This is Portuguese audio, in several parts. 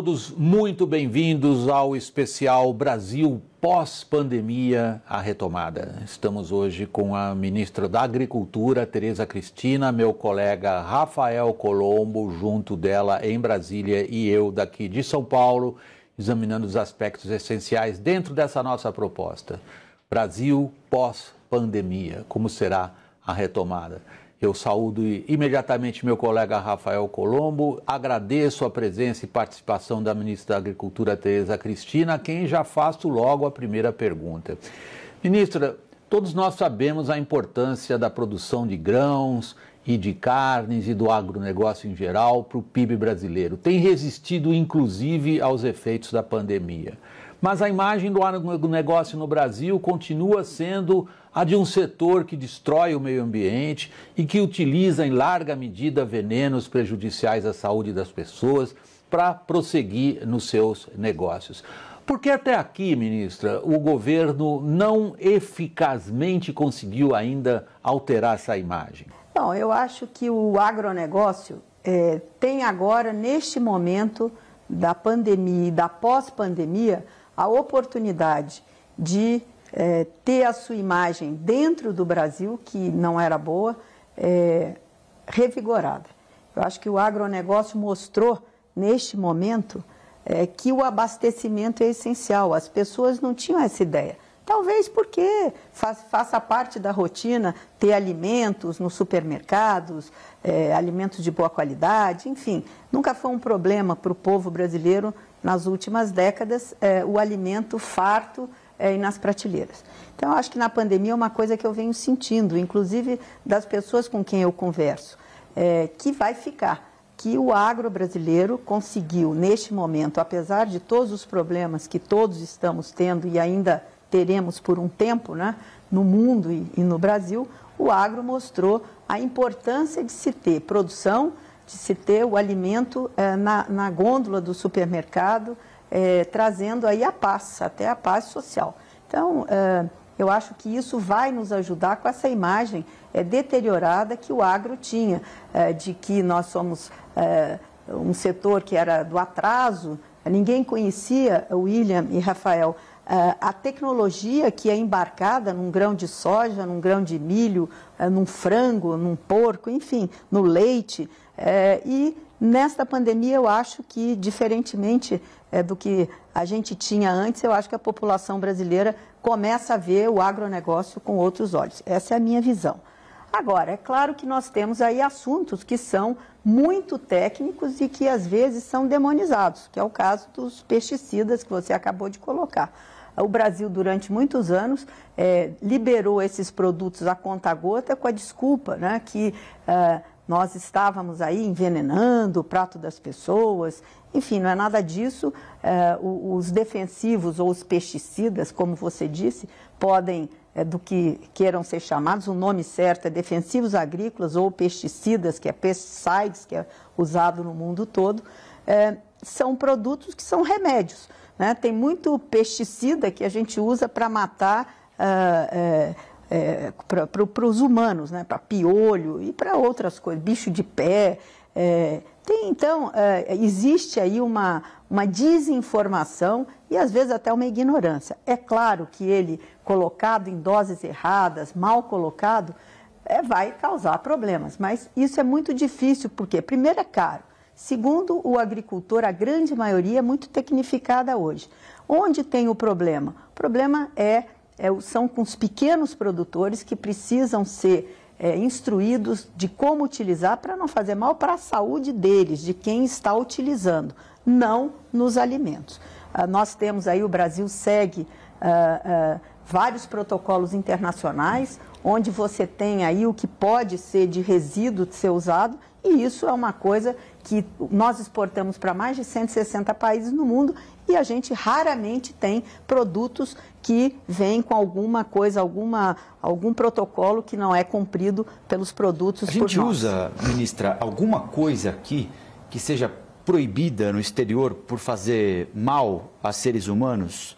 todos muito bem-vindos ao especial Brasil pós-pandemia, a retomada. Estamos hoje com a ministra da Agricultura, Tereza Cristina, meu colega Rafael Colombo, junto dela em Brasília e eu daqui de São Paulo, examinando os aspectos essenciais dentro dessa nossa proposta. Brasil pós-pandemia, como será a retomada? Eu saúdo imediatamente meu colega Rafael Colombo, agradeço a presença e participação da ministra da Agricultura, Tereza Cristina, a quem já faço logo a primeira pergunta. Ministra, todos nós sabemos a importância da produção de grãos e de carnes e do agronegócio em geral para o PIB brasileiro. Tem resistido, inclusive, aos efeitos da pandemia. Mas a imagem do agronegócio no Brasil continua sendo a de um setor que destrói o meio ambiente e que utiliza em larga medida venenos prejudiciais à saúde das pessoas para prosseguir nos seus negócios. Porque até aqui, ministra, o governo não eficazmente conseguiu ainda alterar essa imagem? Não, eu acho que o agronegócio é, tem agora, neste momento da pandemia e da pós-pandemia, a oportunidade de é, ter a sua imagem dentro do Brasil, que não era boa, é, revigorada. Eu acho que o agronegócio mostrou, neste momento, é, que o abastecimento é essencial. As pessoas não tinham essa ideia. Talvez porque faça parte da rotina ter alimentos nos supermercados, é, alimentos de boa qualidade, enfim. Nunca foi um problema para o povo brasileiro, nas últimas décadas, é, o alimento farto é, e nas prateleiras. Então, acho que na pandemia é uma coisa que eu venho sentindo, inclusive das pessoas com quem eu converso, é, que vai ficar. Que o agro brasileiro conseguiu, neste momento, apesar de todos os problemas que todos estamos tendo e ainda teremos por um tempo, né, no mundo e, e no Brasil, o agro mostrou a importância de se ter produção, de se ter o alimento é, na, na, gôndola do supermercado, é, trazendo aí a paz, até a paz social. Então, é, eu acho que isso vai nos ajudar com essa imagem é, deteriorada que o agro tinha, é, de que nós somos é, um setor que era do atraso, ninguém conhecia, William e Rafael, é, a tecnologia que é embarcada num grão de soja, num grão de milho, num frango, num porco, enfim, no leite. E nesta pandemia, eu acho que, diferentemente é, do que a gente tinha antes, eu acho que a população brasileira começa a ver o agronegócio com outros olhos. Essa é a minha visão. Agora, é claro que nós temos aí assuntos que são muito técnicos e que às vezes são demonizados, que é o caso dos pesticidas que você acabou de colocar. O Brasil, durante muitos anos, é, liberou esses produtos a conta-gota com a desculpa né, que. Eh, nós estávamos aí envenenando o prato das pessoas. Enfim, não é nada disso. É, os defensivos ou os pesticidas, como você disse, podem, é, do que queiram ser chamados, o nome certo é defensivos agrícolas ou pesticidas, que é pesticides, que é usado no mundo todo, é, são produtos que são remédios. Né? Tem muito pesticida que a gente usa para matar. Ah, é, para os humanos, né? para piolho e para outras coisas, bicho de pé. É, tem, então, é, existe aí uma, uma desinformação e às vezes até uma ignorância. É claro que ele, colocado em doses erradas, mal colocado, é, vai causar problemas, mas isso é muito difícil, porque, primeiro, é caro. Segundo, o agricultor, a grande maioria é muito tecnificada hoje. Onde tem o problema? O problema é é, são com os pequenos produtores que precisam ser é, instruídos de como utilizar para não fazer mal para a saúde deles, de quem está utilizando, não nos alimentos. Ah, nós temos aí, o Brasil segue ah, ah, vários protocolos internacionais, onde você tem aí o que pode ser de resíduo de ser usado, e isso é uma coisa que nós exportamos para mais de 160 países no mundo e a gente raramente tem produtos que vêm com alguma coisa, alguma, algum protocolo que não é cumprido pelos produtos. A gente nós. usa, ministra, alguma coisa aqui que seja proibida no exterior por fazer mal a seres humanos?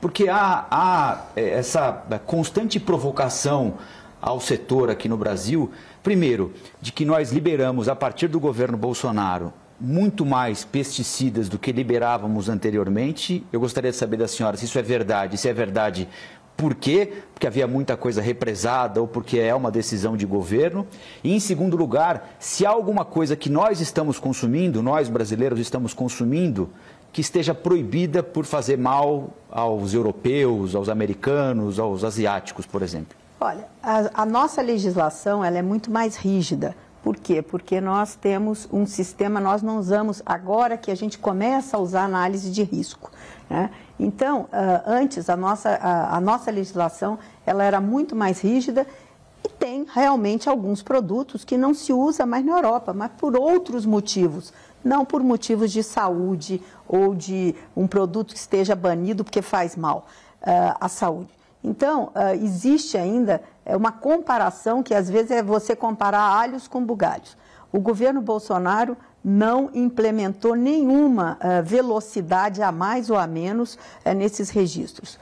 Porque há, há eh, essa constante provocação ao setor aqui no Brasil. Primeiro, de que nós liberamos, a partir do governo Bolsonaro, muito mais pesticidas do que liberávamos anteriormente. Eu gostaria de saber da senhora se isso é verdade. Se é verdade, por quê? Porque havia muita coisa represada ou porque é uma decisão de governo. E, em segundo lugar, se há alguma coisa que nós estamos consumindo, nós brasileiros estamos consumindo, que esteja proibida por fazer mal aos europeus, aos americanos, aos asiáticos, por exemplo. Olha, a, a nossa legislação ela é muito mais rígida. Por quê? Porque nós temos um sistema, nós não usamos agora que a gente começa a usar análise de risco. Né? Então, ah, antes, a nossa, a, nossa legislação ela era muito mais rígida e tem realmente alguns produtos que não se usa mais na Europa, mas por outros motivos. Não por motivos de saúde ou de um produto que esteja banido porque faz mal ah, à saúde então, eh, existe ainda eh, uma comparação que às vezes é você comparar alhos com bugalhos. O governo Bolsonaro não implementou nenhuma eh, velocidade a mais ou a menos nesses registros.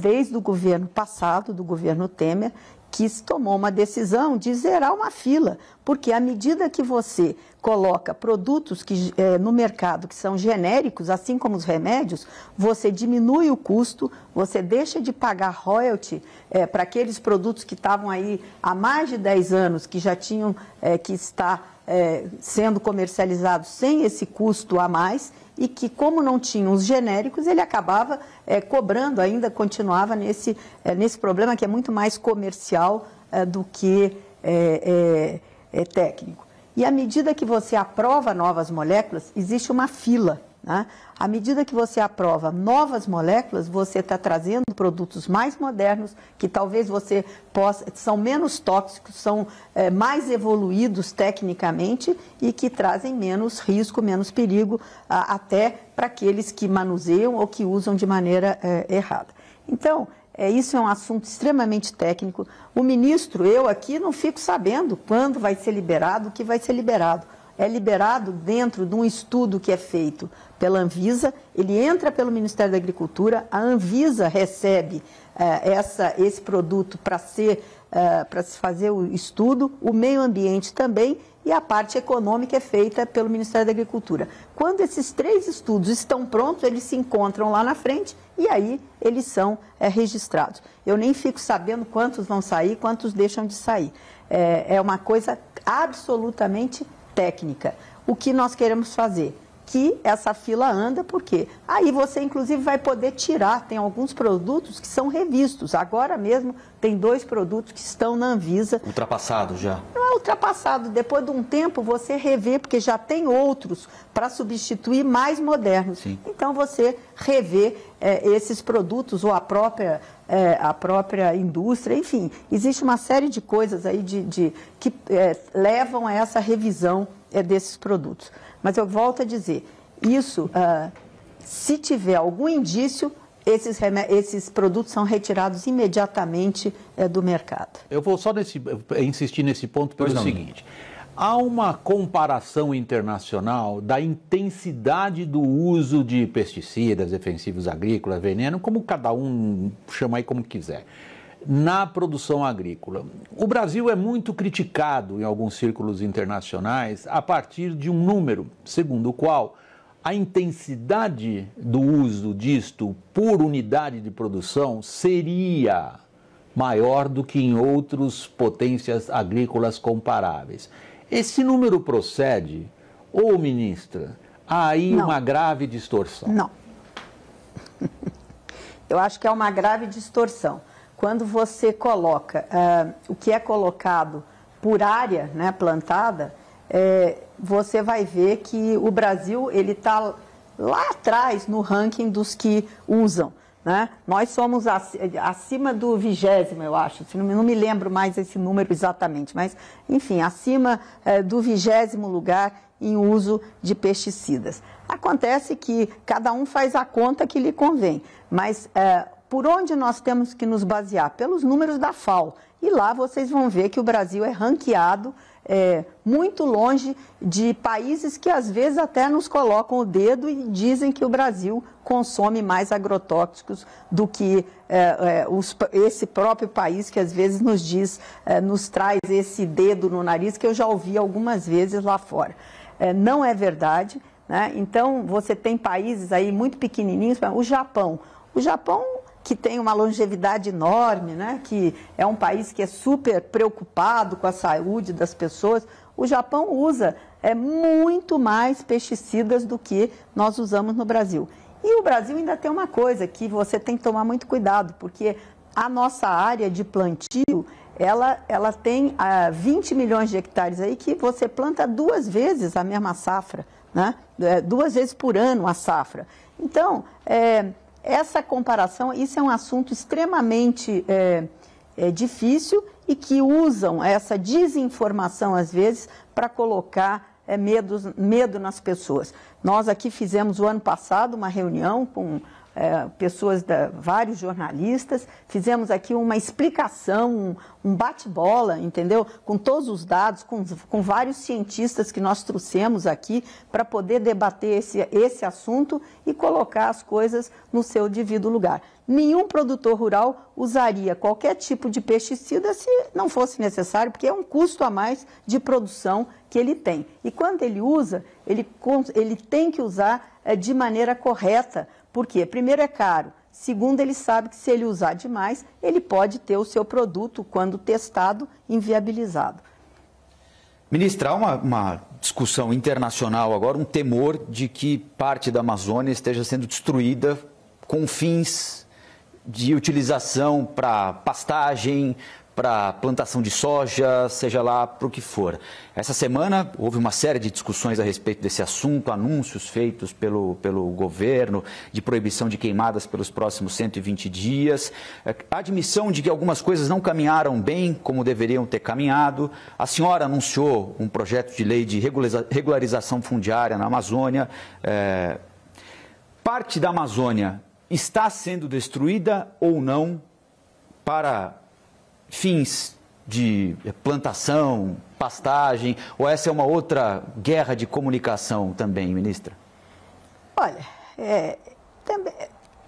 Desde o governo passado, do governo Temer, que tomou uma decisão de zerar uma fila, porque à medida que você coloca produtos que, é, no mercado que são genéricos, assim como os remédios, você diminui o custo, você deixa de pagar royalty é, para aqueles produtos que estavam aí há mais de 10 anos, que já tinham, é, que está é, sendo comercializado sem esse custo a mais e que, como não tinha os genéricos, ele acabava é, cobrando, ainda continuava nesse, é, nesse problema que é muito mais comercial é, do que é, é, técnico. E à medida que você aprova novas moléculas, existe uma fila né? À medida que você aprova novas moléculas, você está trazendo produtos mais modernos, que talvez você possa, são menos tóxicos, são é, mais evoluídos tecnicamente e que trazem menos risco, menos perigo, a, até para aqueles que manuseiam ou que usam de maneira é, errada. Então, é, isso é um assunto extremamente técnico. O ministro, eu aqui, não fico sabendo quando vai ser liberado, o que vai ser liberado é liberado dentro de um estudo que é feito pela Anvisa, ele entra pelo Ministério da Agricultura, a Anvisa recebe eh, essa, esse produto para ser eh, para se fazer o estudo, o meio ambiente também e a parte econômica é feita pelo Ministério da Agricultura. Quando esses três estudos estão prontos, eles se encontram lá na frente e aí eles são eh, registrados. Eu nem fico sabendo quantos vão sair, quantos deixam de sair. É, é uma coisa absolutamente técnica. O que nós queremos fazer? Que essa fila anda, Porque Aí você, inclusive, vai poder tirar. Tem alguns produtos que são revistos. Agora mesmo tem dois produtos que estão na Anvisa. Ultrapassado já. Não é ultrapassado. Depois de um tempo você revê, porque já tem outros para substituir mais modernos. Sim. Então você revê é, esses produtos ou a própria é, a própria indústria, enfim, existe uma série de coisas aí de, de que é, levam a essa revisão é, desses produtos. Mas eu volto a dizer, isso, uh, se tiver algum indício, esses, esses produtos são retirados imediatamente é, do mercado. Eu vou só nesse, insistir nesse ponto pelo seguinte. Não. Há uma comparação internacional da intensidade do uso de pesticidas, defensivos agrícolas, veneno, como cada um chama aí como quiser, na produção agrícola. O Brasil é muito criticado em alguns círculos internacionais a partir de um número, segundo o qual a intensidade do uso disto por unidade de produção seria maior do que em outros potências agrícolas comparáveis. Esse número procede, ou ministra, há aí Não. uma grave distorção? Não. Eu acho que é uma grave distorção. Quando você coloca uh, o que é colocado por área né, plantada, é, você vai ver que o Brasil ele está lá atrás no ranking dos que usam. Né? Nós somos acima do vigésimo, eu acho, não me lembro mais esse número exatamente, mas, enfim, acima eh, do vigésimo lugar em uso de pesticidas. Acontece que cada um faz a conta que lhe convém, mas eh, por onde nós temos que nos basear? Pelos números da FAO. E lá vocês vão ver que o Brasil é ranqueado é, muito longe de países que às vezes até nos colocam o dedo e dizem que o Brasil consome mais agrotóxicos do que é, é, os, esse próprio país que às vezes nos diz, é, nos traz esse dedo no nariz que eu já ouvi algumas vezes lá fora. É, não é verdade. Né? Então você tem países aí muito pequenininhos, o Japão. O Japão que tem uma longevidade enorme, né? que é um país que é super preocupado com a saúde das pessoas. O Japão usa é, muito mais pesticidas do que nós usamos no Brasil. E o Brasil ainda tem uma coisa que você tem que tomar muito cuidado, porque a nossa área de plantio, ela, ela tem ah, 20 milhões de hectares aí que você planta duas vezes a mesma safra, né? É, duas vezes por ano a safra. Então, é, essa comparação, isso é um assunto extremamente é, é difícil e que usam essa desinformação, às vezes, para colocar é, medo, medo nas pessoas. Nós aqui fizemos o ano passado uma reunião com é, pessoas, da, vários jornalistas, fizemos aqui uma explicação, um, um bate-bola, entendeu? Com todos os dados, com, com vários cientistas que nós trouxemos aqui para poder debater esse, esse assunto e colocar as coisas no seu devido lugar. Nenhum produtor rural usaria qualquer tipo de pesticida se não fosse necessário, porque é um custo a mais de produção que ele tem. E quando ele usa, ele, ele tem que usar é, de maneira correta, por quê? Primeiro é caro. Segundo, ele sabe que se ele usar demais, ele pode ter o seu produto, quando testado, inviabilizado. Ministrar uma, uma discussão internacional agora, um temor de que parte da Amazônia esteja sendo destruída com fins de utilização para pastagem, para plantação de soja, seja lá para o que for. Essa semana houve uma série de discussões a respeito desse assunto, anúncios feitos pelo, pelo governo de proibição de queimadas pelos próximos 120 dias, é, a admissão de que algumas coisas não caminharam bem como deveriam ter caminhado. A senhora anunciou um projeto de lei de regularização fundiária na Amazônia. É... Parte da Amazônia está sendo destruída ou não para fins de eh, plantação, pastagem, ou essa é uma outra guerra de comunicação também, ministra? Olha, é, também,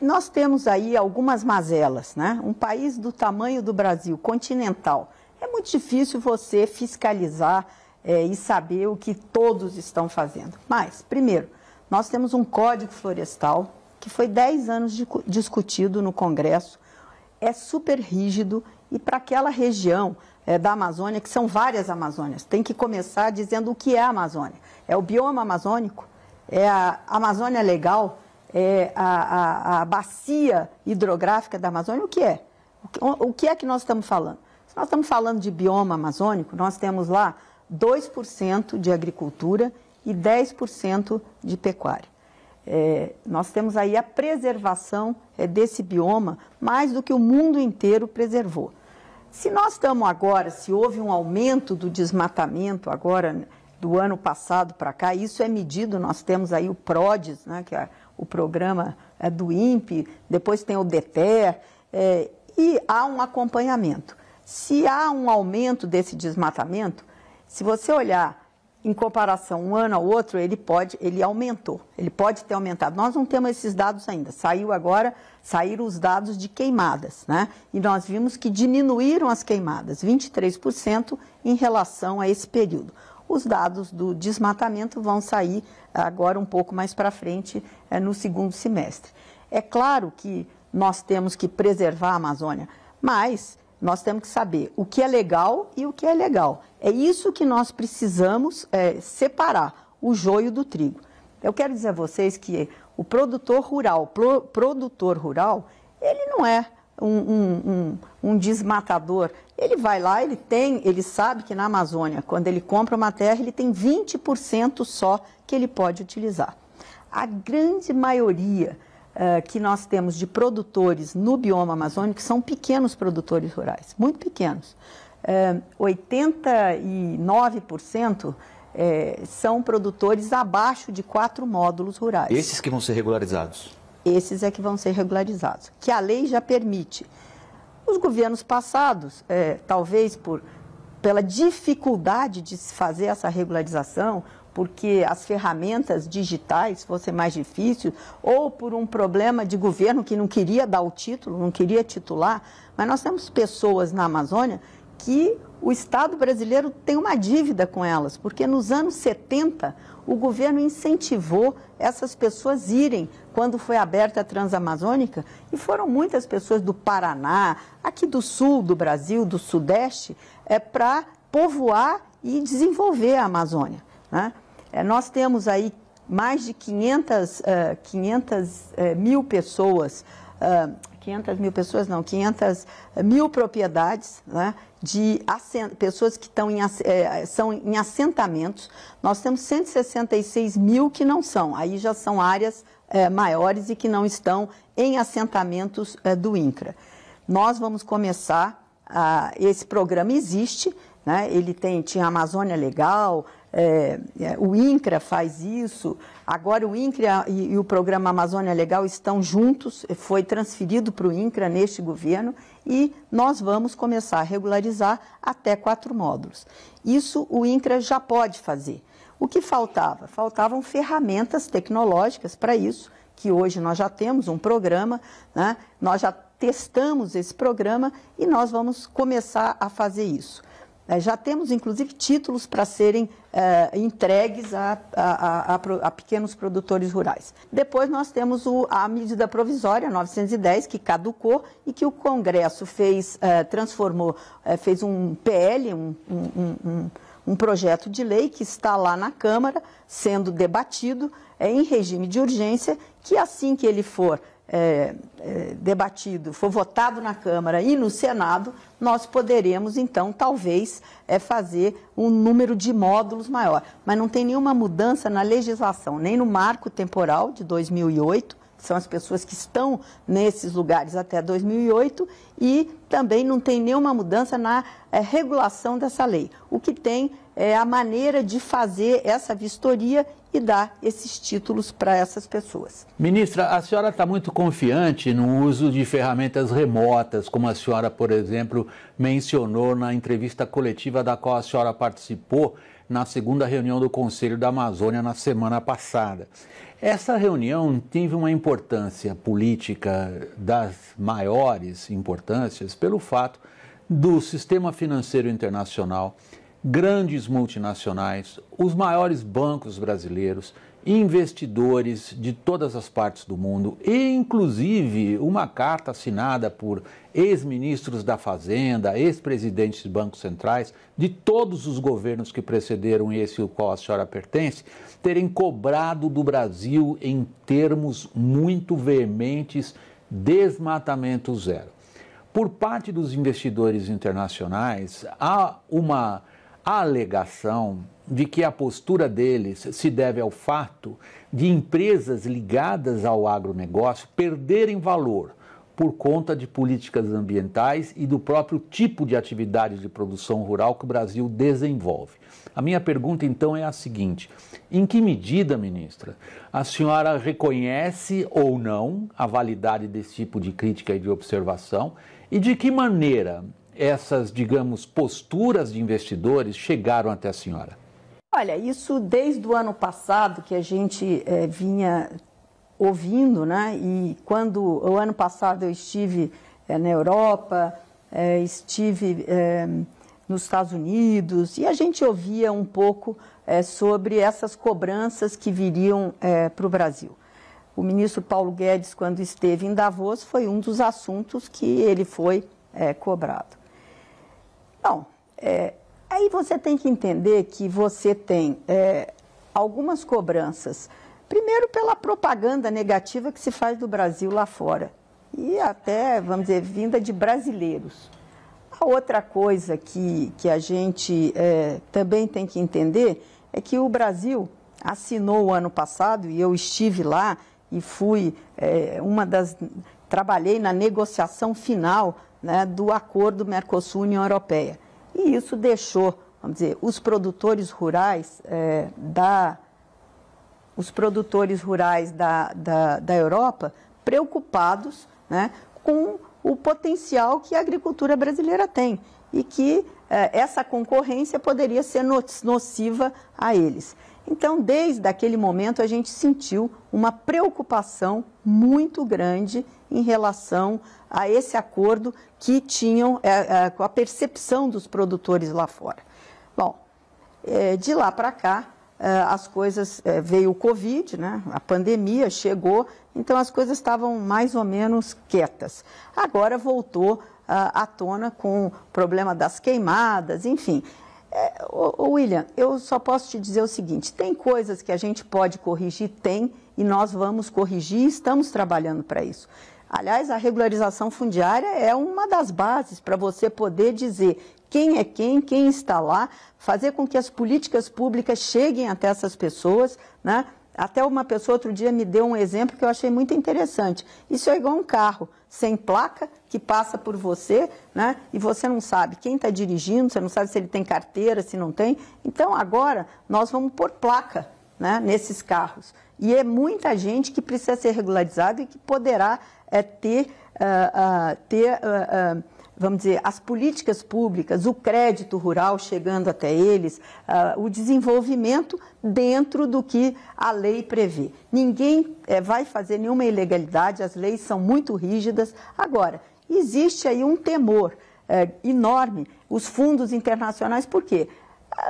nós temos aí algumas mazelas, né? Um país do tamanho do Brasil, continental, é muito difícil você fiscalizar é, e saber o que todos estão fazendo. Mas, primeiro, nós temos um código florestal que foi 10 anos de, discutido no Congresso, é super rígido e para aquela região é, da Amazônia, que são várias Amazônias. Tem que começar dizendo o que é a Amazônia. É o bioma amazônico, é a Amazônia legal, é a, a, a bacia hidrográfica da Amazônia, o que é? O que é que nós estamos falando? Se nós estamos falando de bioma amazônico, nós temos lá 2% de agricultura e 10% de pecuária. É, nós temos aí a preservação é, desse bioma mais do que o mundo inteiro preservou. Se nós estamos agora, se houve um aumento do desmatamento agora do ano passado para cá, isso é medido, nós temos aí o PRODES, né, que é o programa é, do INPE, depois tem o DETER, é, e há um acompanhamento. Se há um aumento desse desmatamento, se você olhar em comparação um ano ao outro, ele pode, ele aumentou, ele pode ter aumentado. Nós não temos esses dados ainda. Saiu agora, saíram os dados de queimadas, né? E nós vimos que diminuíram as queimadas, 23% em relação a esse período. Os dados do desmatamento vão sair eh, agora um pouco mais para frente, é, no segundo semestre. É claro que nós temos que preservar a Amazônia, mas nós temos que saber o que é legal e o que é legal. É isso que nós precisamos é, separar, o joio do trigo. Eu quero dizer a vocês que o produtor rural, pro, produtor rural, ele não é um, um, um, um, desmatador. Ele vai lá, ele tem, ele sabe que na Amazônia, quando ele compra uma terra, ele tem 20% só que ele pode utilizar. A grande maioria eh, que nós temos de produtores no bioma amazônico são pequenos produtores rurais, muito pequenos. 89% eh, eh, são produtores abaixo de quatro módulos rurais. Esses que vão ser regularizados? Esses é que vão ser regularizados, que a lei já permite. Os governos passados, talvez por pela dificuldade de se fazer essa regularização, porque as ferramentas digitais fossem mais difíceis, ou por um problema de governo que não queria dar o título, não queria titular, mas nós temos pessoas na Amazônia que o Estado brasileiro tem uma dívida com elas, porque nos anos 70 o governo incentivou essas pessoas irem quando foi aberta a Transamazônica e foram muitas pessoas do Paraná, aqui do sul do Brasil, do Sudeste, é, para povoar e desenvolver a Amazônia. Né? É, nós temos aí mais de 500, 500 ah, eh, mil pessoas 500 ah, mil pessoas, não, 500 mil propriedades né, de pessoas que estão em, é, são em assentamentos. Nós temos 166 mil que não são, aí já são áreas é, maiores e que não estão em assentamentos é, do INCRA. Nós vamos começar, a, esse programa existe, né, ele tem, tinha Amazônia Legal, é, é, o INCRA faz isso. Agora o INCRA e, e o programa Amazônia Legal estão juntos, foi transferido para o INCRA neste governo e nós vamos começar a regularizar até quatro módulos. Isso o INCRA já pode fazer. O que faltava? Faltavam ferramentas tecnológicas para isso, que hoje nós já temos um programa, né? nós já testamos esse programa e nós vamos começar a fazer isso. Né, já temos, inclusive, títulos para serem é, entregues a, a, a, a, pequenos produtores rurais. Depois nós temos o, a medida provisória 910, que caducou e que o Congresso fez, é, transformou, é, fez um PL, um, um, um, um projeto de lei que está lá na Câmara sendo debatido em regime de urgência, que assim que ele for é, é, debatido, for votado na Câmara e no Senado, nós poderemos então, talvez, é, fazer um número de módulos maior. Mas não tem nenhuma mudança na legislação, nem no marco temporal de 2008, são as pessoas que estão nesses lugares até 2008 e também não tem nenhuma mudança na é, regulação dessa lei. O que tem é, a maneira de fazer essa vistoria e dar esses títulos para essas pessoas. Ministra, a senhora está muito confiante no uso de ferramentas remotas, como a senhora, por exemplo, mencionou na entrevista coletiva da qual a senhora participou na segunda reunião do Conselho da Amazônia na semana passada. Essa reunião teve uma importância política das maiores importâncias pelo fato do sistema financeiro internacional grandes multinacionais, os maiores bancos brasileiros, investidores de todas as partes do mundo, e inclusive uma carta assinada por ex-ministros da Fazenda, ex-presidentes de bancos centrais, de todos os governos que precederam esse ao qual a senhora pertence, terem cobrado do Brasil em termos muito veementes desmatamento zero. Por parte dos investidores internacionais, há uma a alegação de que a postura deles se deve ao fato de empresas ligadas ao agronegócio perderem valor por conta de políticas ambientais e do próprio tipo de atividade de produção rural que o Brasil desenvolve. A minha pergunta então é a seguinte: em que medida, ministra, a senhora reconhece ou não a validade desse tipo de crítica e de observação e de que maneira essas, digamos, posturas de investidores chegaram até a senhora? Olha, isso desde o ano passado que a gente é, vinha ouvindo, né? E quando o ano passado eu estive é, na Europa, é, estive nos Estados Unidos e a gente ouvia um pouco sobre essas cobranças que viriam para o Brasil. O ministro Paulo Guedes, quando esteve em Davos, foi um dos assuntos que ele foi cobrado. Bom, então, é, aí você tem que entender que você tem é, algumas cobranças. Primeiro, pela propaganda negativa que se faz do Brasil lá fora. E até, vamos dizer, vinda de brasileiros. A outra coisa que, que a gente é, também tem que entender é que o Brasil assinou o ano passado, e eu estive lá e fui é, uma das. trabalhei na negociação final né, do acordo Mercosul-União Europeia. E isso deixou, vamos dizer, os produtores rurais é, da os produtores rurais da, da, da Europa preocupados né, com o potencial que a agricultura brasileira tem e que eh, essa concorrência poderia ser no, nociva a eles. Então, desde aquele momento, a gente sentiu uma preocupação muito grande em relação a esse acordo que tinham é, é, com a percepção dos produtores lá fora. Bom, é, de lá para cá, é, as coisas é, veio o Covid, né? a pandemia chegou, então as coisas estavam mais ou menos quietas. Agora voltou à tona com o problema das queimadas, enfim. É, ô, ô William, eu só posso te dizer o seguinte: tem coisas que a gente pode corrigir, tem, e nós vamos corrigir e estamos trabalhando para isso. Aliás, a regularização fundiária é uma das bases para você poder dizer quem é quem, quem está lá, fazer com que as políticas públicas cheguem até essas pessoas, né? Até uma pessoa outro dia me deu um exemplo que eu achei muito interessante. Isso é igual um carro sem placa que passa por você, né? E você não sabe quem está dirigindo, você não sabe se ele tem carteira, se não tem. Então agora nós vamos pôr placa, né? Nesses carros. E é muita gente que precisa ser regularizada e que poderá é ter, uh, uh, ter uh, vamos dizer, as políticas públicas, o crédito rural chegando até eles, uh, o desenvolvimento dentro do que a lei prevê. Ninguém eh, vai fazer nenhuma ilegalidade, as leis são muito rígidas. Agora, existe aí um temor eh, enorme, os fundos internacionais, por quê?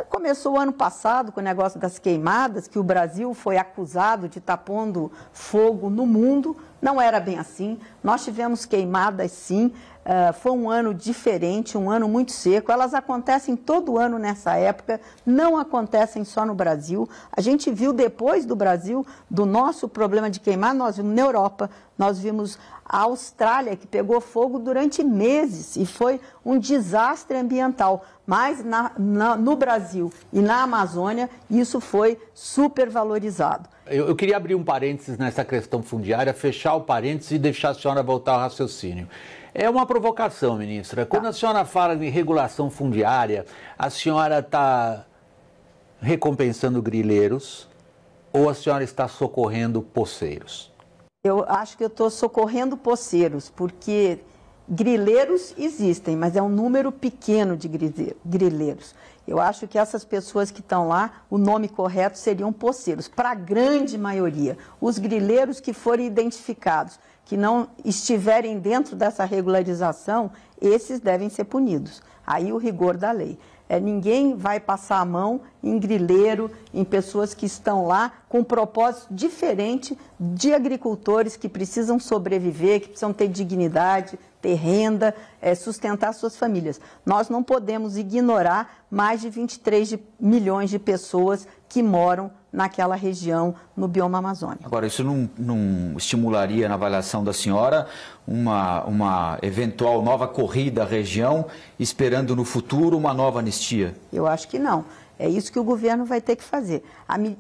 Começou o ano passado com o negócio das queimadas, que o Brasil foi acusado de estar tá pondo fogo no mundo, não era bem assim. Nós tivemos queimadas, sim. Uh, foi um ano diferente, um ano muito seco. Elas acontecem todo ano nessa época, não acontecem só no Brasil. A gente viu depois do Brasil, do nosso problema de queimar, nós vimos na Europa, nós vimos a Austrália, que pegou fogo durante meses e foi um desastre ambiental. Mas na, na, no Brasil e na Amazônia, isso foi super valorizado. Eu, eu, queria abrir um parênteses nessa questão fundiária, fechar o parênteses e deixar a senhora voltar ao raciocínio. É uma provocação, ministra. Tá. Quando a senhora fala de regulação fundiária, a senhora está recompensando grileiros ou a senhora está socorrendo poceiros? Eu acho que eu estou socorrendo poceiros, porque grileiros existem, mas é um número pequeno de grileiros. Eu acho que essas pessoas que estão lá, o nome correto seriam poceiros, para a grande maioria. Os grileiros que forem identificados, que não estiverem dentro dessa regularização, esses devem ser punidos. Aí o rigor da lei. É, ninguém vai passar a mão em grileiro, em pessoas que estão lá com um propósito diferente de agricultores que precisam sobreviver, que precisam ter dignidade, ter renda, é, sustentar suas famílias. Nós não podemos ignorar mais de 23 de, milhões de pessoas que moram naquela região, no bioma amazônico. Agora, isso não, não estimularia, na avaliação da senhora, uma, uma eventual nova corrida à região, esperando no futuro uma nova anistia? Eu acho que não. É isso que o governo vai ter que fazer.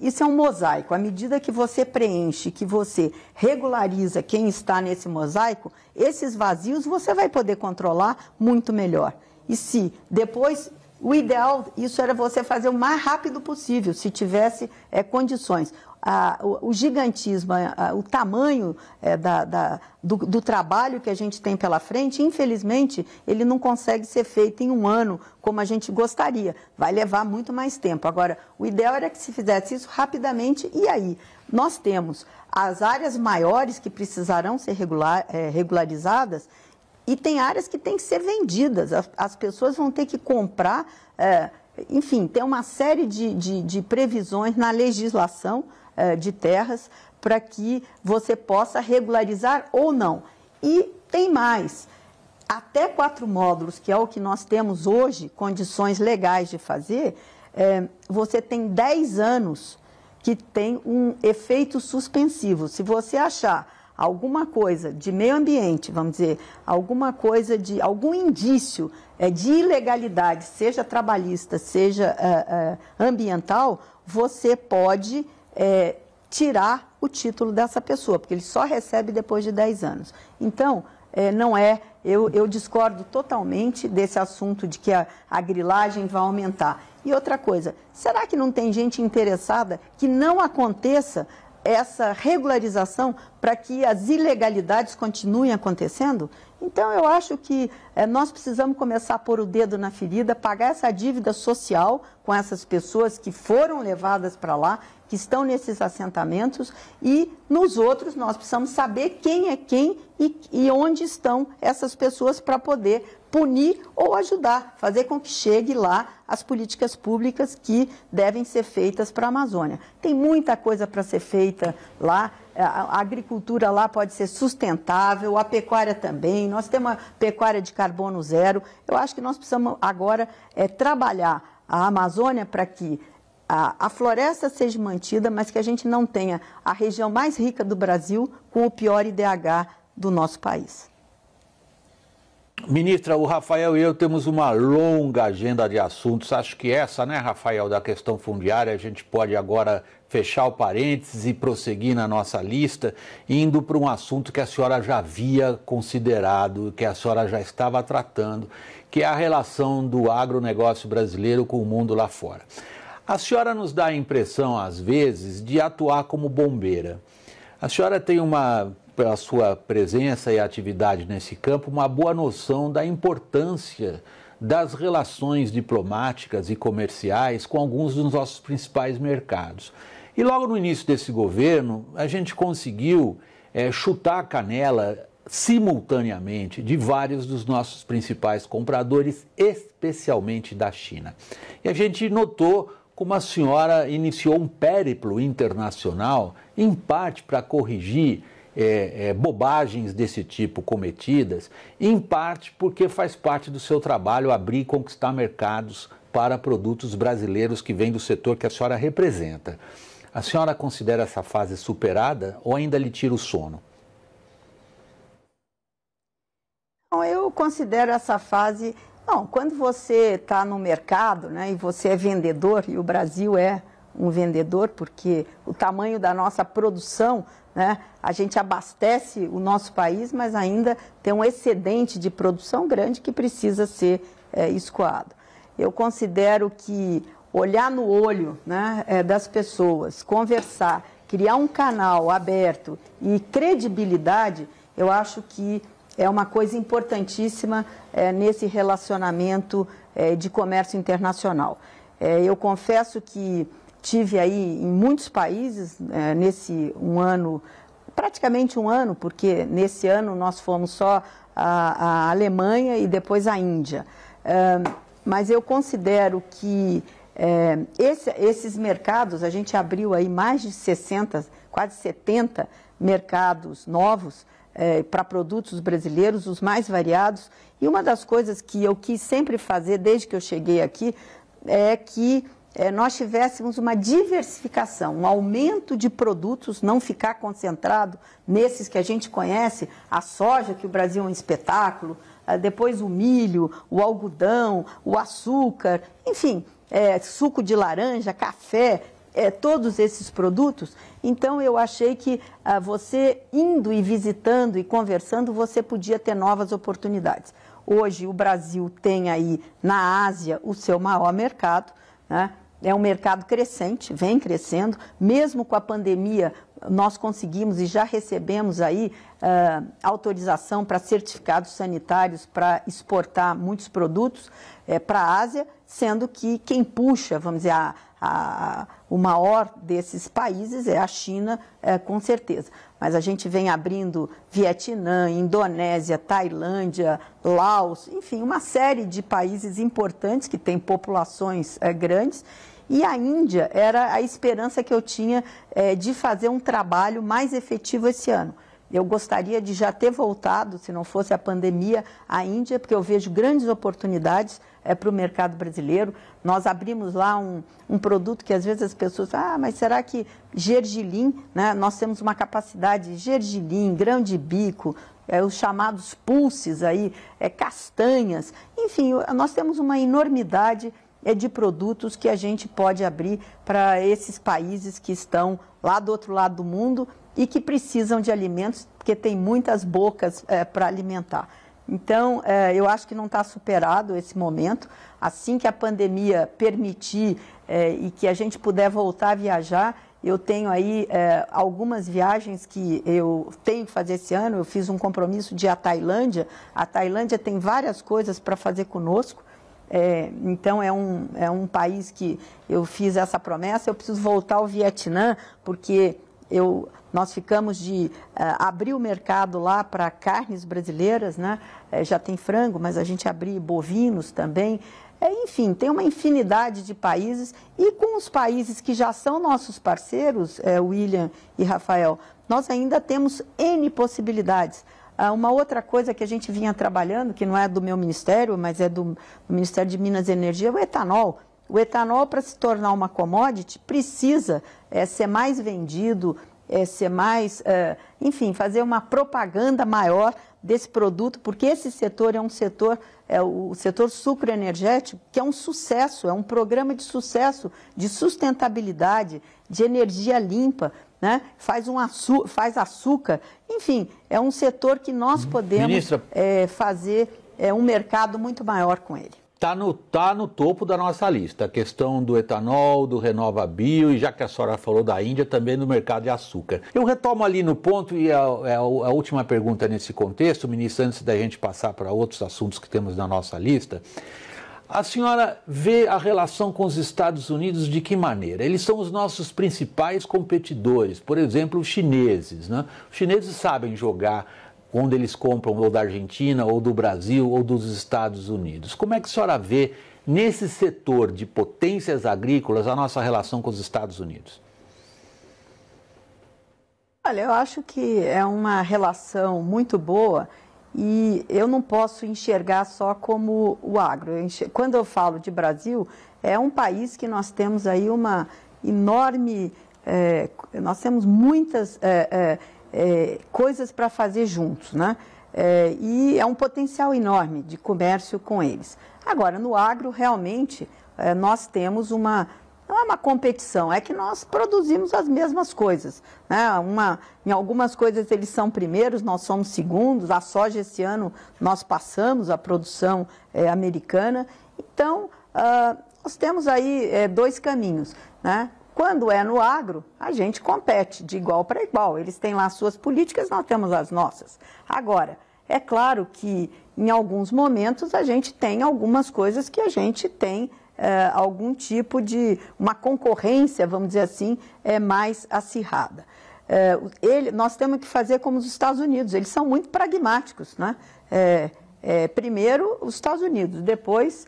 Isso é um mosaico. À medida que você preenche, que você regulariza quem está nesse mosaico, esses vazios você vai poder controlar muito melhor. E se depois o ideal, isso era você fazer o mais rápido possível, se tivesse é, condições a, o, o, gigantismo, a, a, o tamanho é, da, da, do, do, trabalho que a gente tem pela frente, infelizmente, ele não consegue ser feito em um ano como a gente gostaria. Vai levar muito mais tempo. Agora, o ideal era que se fizesse isso rapidamente e aí nós temos as áreas maiores que precisarão ser regular, é, regularizadas e tem áreas que têm que ser vendidas. As, as pessoas vão ter que comprar. É, enfim, tem uma série de, de, de previsões na legislação eh, de terras para que você possa regularizar ou não. E tem mais até quatro módulos, que é o que nós temos hoje, condições legais de fazer, é, você tem 10 anos que tem um efeito suspensivo. Se você achar alguma coisa de meio ambiente, vamos dizer, alguma coisa de algum indício é, de ilegalidade, seja trabalhista, seja é, ambiental, você pode é, tirar o título dessa pessoa, porque ele só recebe depois de 10 anos. Então, é, não é, eu, eu, discordo totalmente desse assunto de que a, a grilagem vai aumentar. E outra coisa, será que não tem gente interessada que não aconteça essa regularização para que as ilegalidades continuem acontecendo? Então, eu acho que é, nós precisamos começar a pôr o dedo na ferida, pagar essa dívida social com essas pessoas que foram levadas para lá que estão nesses assentamentos e nos outros nós precisamos saber quem é quem e, e onde estão essas pessoas para poder punir ou ajudar, fazer com que chegue lá as políticas públicas que devem ser feitas para a Amazônia. Tem muita coisa para ser feita lá. É, a agricultura lá pode ser sustentável, a pecuária também. Nós temos uma pecuária de carbono zero. Eu acho que nós precisamos agora é, trabalhar a Amazônia para que a, a, floresta seja mantida, mas que a gente não tenha a região mais rica do Brasil com o pior IDH do nosso país. Ministra, o Rafael e eu temos uma longa agenda de assuntos. Acho que essa, né, Rafael, da questão fundiária, a gente pode agora fechar o parênteses e prosseguir na nossa lista, indo para um assunto que a senhora já havia considerado, que a senhora já estava tratando, que é a relação do agronegócio brasileiro com o mundo lá fora. A senhora nos dá a impressão, às vezes, de atuar como bombeira. A senhora tem uma, pela sua presença e atividade nesse campo, uma boa noção da importância das relações diplomáticas e comerciais com alguns dos nossos principais mercados. E logo no início desse governo, a gente conseguiu é, chutar a canela simultaneamente de vários dos nossos principais compradores, especialmente da China. E a gente notou como a senhora iniciou um périplo internacional, em parte para corrigir é, é, bobagens desse tipo cometidas, em parte porque faz parte do seu trabalho abrir e conquistar mercados para produtos brasileiros que vêm do setor que a senhora representa. A senhora considera essa fase superada ou ainda lhe tira o sono? Eu considero essa fase Bom, quando você está no mercado né, e você é vendedor, e o Brasil é um vendedor, porque o tamanho da nossa produção, né, a gente abastece o nosso país, mas ainda tem um excedente de produção grande que precisa ser é, escoado. Eu considero que olhar no olho né, é, das pessoas, conversar, criar um canal aberto e credibilidade, eu acho que é uma coisa importantíssima é, nesse relacionamento é, de comércio internacional. É, eu confesso que tive aí em muitos países é, nesse um ano, praticamente um ano, porque nesse ano nós fomos só a, a Alemanha e depois a Índia. É, mas eu considero que é, esse, esses mercados, a gente abriu aí mais de 60, quase 70 mercados novos, é, para produtos brasileiros, os mais variados. E uma das coisas que eu quis sempre fazer desde que eu cheguei aqui é que é, nós tivéssemos uma diversificação, um aumento de produtos, não ficar concentrado nesses que a gente conhece, a soja, que o Brasil é um espetáculo, é, depois o milho, o algodão, o açúcar, enfim, é, suco de laranja, café, é, todos esses produtos. Então, eu achei que ah, você indo e visitando e conversando, você podia ter novas oportunidades. Hoje, o Brasil tem aí na Ásia o seu maior mercado, né? é um mercado crescente, vem crescendo, mesmo com a pandemia, nós conseguimos e já recebemos aí uh, autorização para certificados sanitários para exportar muitos produtos uh, para a Ásia, sendo que quem puxa, vamos dizer, a, a, o maior desses países é a China, é, com certeza. Mas a gente vem abrindo Vietnã, Indonésia, Tailândia, Laos, enfim, uma série de países importantes que têm populações é, grandes. E a Índia era a esperança que eu tinha é, de fazer um trabalho mais efetivo esse ano. Eu gostaria de já ter voltado, se não fosse a pandemia, à Índia, porque eu vejo grandes oportunidades é, para o mercado brasileiro. Nós abrimos lá um, um produto que às vezes as pessoas falam, ah, mas será que gergelim, né? Nós temos uma capacidade de gergelim, grão de bico, é, os chamados pulses aí, é, castanhas, enfim, nós temos uma enormidade é, de produtos que a gente pode abrir para esses países que estão lá do outro lado do mundo e que precisam de alimentos, porque tem muitas bocas é, para alimentar. Então, é, eu acho que não está superado esse momento. Assim que a pandemia permitir é, e que a gente puder voltar a viajar, eu tenho aí é, algumas viagens que eu tenho que fazer esse ano. Eu fiz um compromisso de ir à Tailândia. A Tailândia tem várias coisas para fazer conosco. É, então, é um, é um país que eu fiz essa promessa. Eu preciso voltar ao Vietnã, porque eu nós ficamos de eh, abrir o mercado lá para carnes brasileiras, né? Eh, já tem frango, mas a gente abrir bovinos também. Eh, enfim, tem uma infinidade de países e com os países que já são nossos parceiros, William e Rafael, nós ainda temos N possibilidades. Ah, uma outra coisa que a gente vinha trabalhando, que não é do meu ministério, mas é do, do Ministério de Minas e Energia, é o etanol. O etanol, para se tornar uma commodity, precisa é, ser mais vendido, é, ser mais, é, enfim, fazer uma propaganda maior desse produto, porque esse setor é um setor, é o setor sucroenergético, que é um sucesso, é um programa de sucesso, de sustentabilidade, de energia limpa, né? faz, um açu faz açúcar, enfim, é um setor que nós uhum. podemos é, fazer é, um mercado muito maior com ele está no, tá no topo da nossa lista. A questão do etanol, do Renova Bio e já que a senhora falou da Índia, também no mercado de açúcar. Eu retomo ali no ponto e a, é, a, é é a última pergunta nesse contexto, ministro, antes da gente passar para outros assuntos que temos na nossa lista. A senhora vê a relação com os Estados Unidos de que maneira? Eles são os nossos principais competidores, por exemplo, os chineses. Né? Os chineses sabem jogar quando eles compram ou da Argentina, ou do Brasil, ou dos Estados Unidos. Como é que a senhora vê nesse setor de potências agrícolas a nossa relação com os Estados Unidos? Olha, eu acho que é uma relação muito boa e eu não posso enxergar só como o agro. Eu enxer... Quando eu falo de Brasil, é um país que nós temos aí uma enorme. É, nós temos muitas. É, é, é, coisas para fazer juntos, né? É, e é um potencial enorme de comércio com eles. Agora, no agro, realmente, é, nós temos uma. Não é uma competição, é que nós produzimos as mesmas coisas. Né? Uma, em algumas coisas eles são primeiros, nós somos segundos. A soja esse ano nós passamos a produção é, americana. Então, ah, nós temos aí é, dois caminhos. Né? Quando é no agro, a gente compete de igual para igual. Eles têm lá suas políticas, nós temos as nossas. Agora, é claro que em alguns momentos a gente tem algumas coisas que a gente tem é, algum tipo de uma concorrência, vamos dizer assim, é mais acirrada. É, ele, nós temos que fazer como os Estados Unidos, eles são muito pragmáticos. Né? É, primeiro os Estados Unidos, depois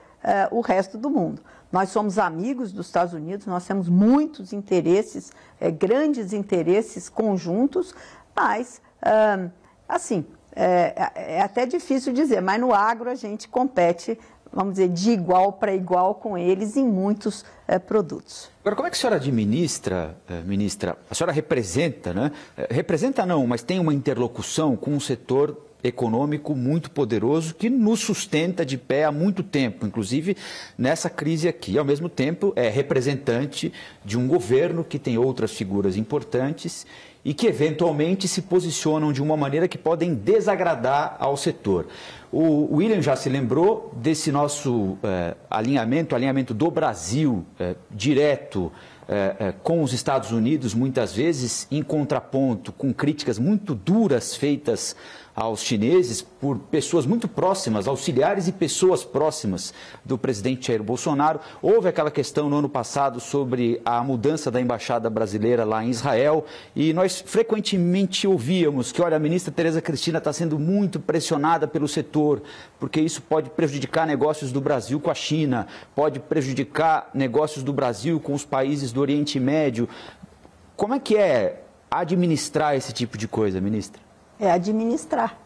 o resto do mundo. Nós somos amigos dos Estados Unidos, nós temos muitos interesses, é, grandes interesses conjuntos, mas, ah, assim, eh, é, é até difícil dizer, mas no agro a gente compete vamos dizer, de igual para igual com eles em muitos é, produtos. Agora, como é que a senhora administra, ministra? A senhora representa, né? Representa não, mas tem uma interlocução com o setor econômico muito poderoso que nos sustenta de pé há muito tempo, inclusive nessa crise aqui. Ao mesmo tempo, é representante de um governo que tem outras figuras importantes e que eventualmente se posicionam de uma maneira que podem desagradar ao setor. O William já se lembrou desse nosso eh, alinhamento, alinhamento do Brasil eh, direto eh, com os Estados Unidos, muitas vezes em contraponto com críticas muito duras feitas aos chineses por pessoas muito próximas, auxiliares e pessoas próximas do presidente Jair Bolsonaro. Houve aquela questão no ano passado sobre a mudança da embaixada brasileira lá em Israel e nós frequentemente ouvíamos que, olha, a ministra Tereza Cristina está sendo muito pressionada pelo setor, porque isso pode prejudicar negócios do Brasil com a China, pode prejudicar negócios do Brasil com os países do Oriente Médio. Como é que é administrar esse tipo de coisa, ministra? É administrar.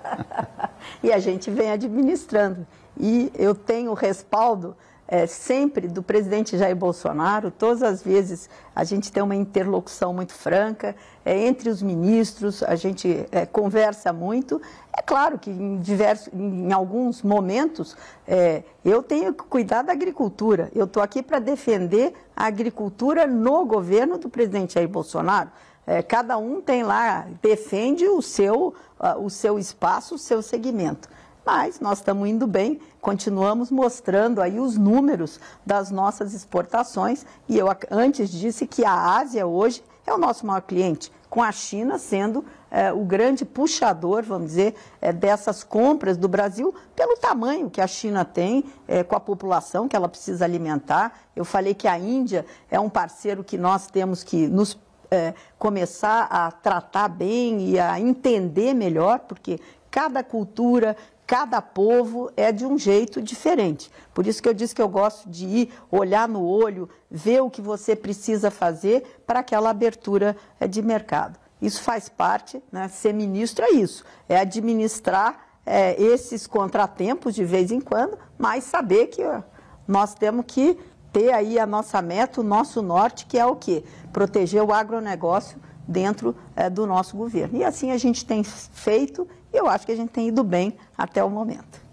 e a gente vem administrando. E eu tenho respaldo é, sempre do presidente Jair Bolsonaro. Todas as vezes a gente tem uma interlocução muito franca é, entre os ministros, a gente é, conversa muito. É claro que em, diversos, em alguns momentos é, eu tenho que cuidar da agricultura. Eu estou aqui para defender a agricultura no governo do presidente Jair Bolsonaro é, cada um tem lá, defende o seu, uh, o seu espaço, o seu segmento. Mas nós estamos indo bem, continuamos mostrando aí os números das nossas exportações. E eu antes disse que a Ásia hoje é o nosso maior cliente, com a China sendo é, o grande puxador, vamos dizer, é, dessas compras do Brasil, pelo tamanho que a China tem, é, com a população que ela precisa alimentar. Eu falei que a Índia é um parceiro que nós temos que nos é, começar a tratar bem e a entender melhor, porque cada cultura, cada povo é de um jeito diferente. Por isso que eu disse que eu gosto de ir olhar no olho, ver o que você precisa fazer para aquela abertura é, de mercado. Isso faz parte, né? ser ministro é isso, é administrar é, esses contratempos de vez em quando, mas saber que ó, nós temos que ter aí a nossa meta, o nosso norte, que é o quê? Proteger o agronegócio dentro é, do nosso governo. E assim a gente tem feito e eu acho que a gente tem ido bem até o momento.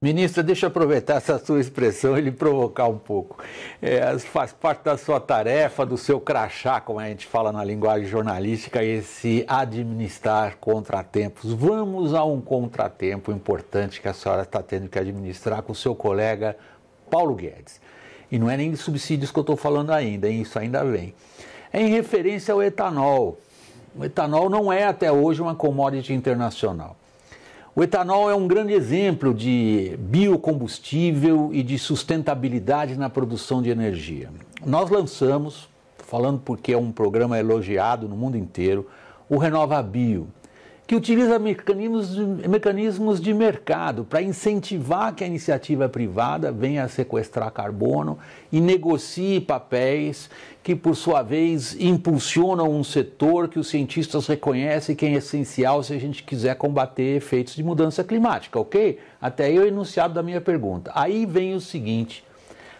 Ministra, deixa eu aproveitar essa sua expressão e lhe provocar um pouco. É, faz parte da sua tarefa, do seu crachá, como a gente fala na linguagem jornalística, esse administrar contratempos. Vamos a um contratempo importante que a senhora está tendo que administrar com o seu colega Paulo Guedes. E não é nem de subsídios que eu estou falando ainda, hein? isso ainda vem. É em referência ao etanol. O etanol não é até hoje uma commodity internacional. O etanol é um grande exemplo de biocombustível e de sustentabilidade na produção de energia. Nós lançamos, falando porque é um programa elogiado no mundo inteiro, o Renova Bio que utiliza mecanismos, mecanismos de mercado para incentivar que a iniciativa privada venha a sequestrar carbono e negocie papéis que, por sua vez, impulsionam um setor que os cientistas reconhecem que é essencial se a gente quiser combater efeitos de mudança climática, ok? Até aí o enunciado da minha pergunta. Aí vem o seguinte: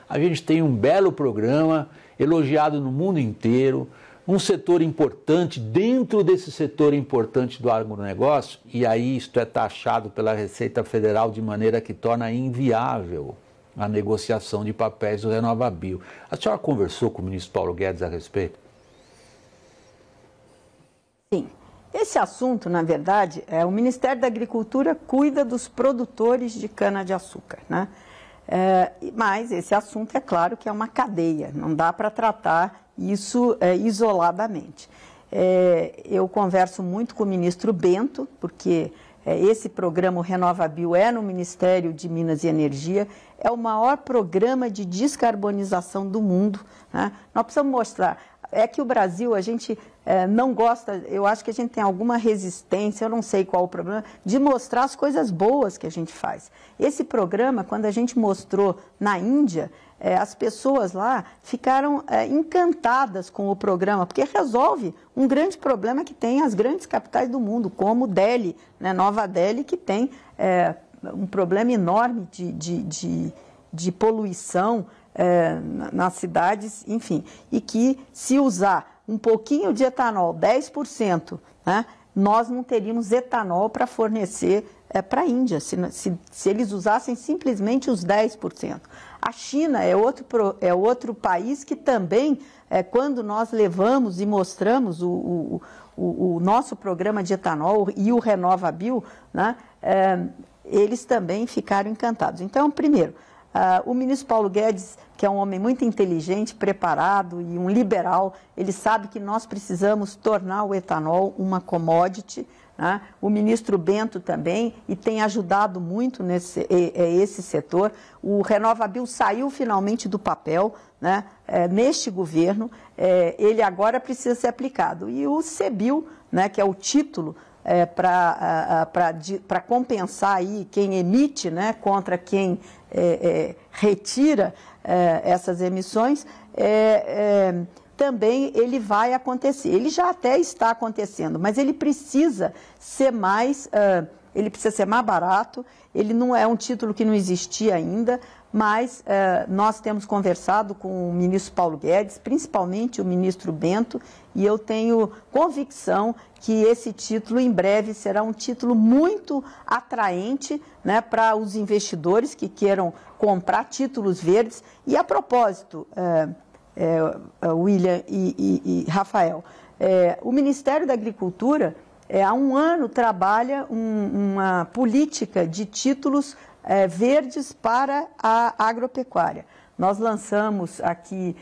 a gente tem um belo programa elogiado no mundo inteiro um setor importante, dentro desse setor importante do agronegócio, e aí isto é taxado pela Receita Federal de maneira que torna inviável a negociação de papéis do RenovaBio. A senhora conversou com o ministro Paulo Guedes a respeito? Sim. Esse assunto, na verdade, é o Ministério da Agricultura cuida dos produtores de cana-de-açúcar, né? É, mas esse assunto é claro que é uma cadeia, não dá para tratar isso é, isoladamente. É, eu converso muito com o ministro Bento, porque é, esse programa Renova Bio é no Ministério de Minas e Energia, é o maior programa de descarbonização do mundo. Né? Nós precisamos mostrar é que o Brasil, a gente é, não gosta, eu acho que a gente tem alguma resistência, eu não sei qual o problema, de mostrar as coisas boas que a gente faz. Esse programa, quando a gente mostrou na Índia, é, as pessoas lá ficaram é, encantadas com o programa, porque resolve um grande problema que tem as grandes capitais do mundo, como Delhi, né, Nova Delhi, que tem é, um problema enorme de, de, de, de poluição é, nas cidades, enfim, e que se usar um pouquinho de etanol, 10%, né, nós não teríamos etanol para fornecer é, para a Índia, se, se, se, eles usassem simplesmente os 10%. A China é outro, é outro país que também, é, quando nós levamos e mostramos o, o, o, o nosso programa de etanol e o Renova Bio, né, é, eles também ficaram encantados. Então, primeiro, Uh, o ministro Paulo Guedes, que é um homem muito inteligente, preparado e um liberal, ele sabe que nós precisamos tornar o etanol uma commodity. Né? O ministro Bento também, e tem ajudado muito nesse é, esse setor. O Renovabil saiu finalmente do papel né? é, neste governo, é, ele agora precisa ser aplicado. E o CEBIL, né, que é o título é, para compensar aí quem emite né, contra quem é, é, retira é, essas emissões, é, também ele vai acontecer. Ele já até está acontecendo, mas ele precisa ser mais, uh, ele precisa ser mais barato. Ele não é um título que não existia ainda, mas uh, nós temos conversado com o ministro Paulo Guedes, principalmente o ministro Bento, e eu tenho convicção que esse título em breve será um título muito atraente né, para os investidores que queiram comprar títulos verdes. E a propósito, é, é, é William e, e, e Rafael, é, o Ministério da Agricultura é, há um ano trabalha um, uma política de títulos é, verdes para a agropecuária. Nós lançamos aqui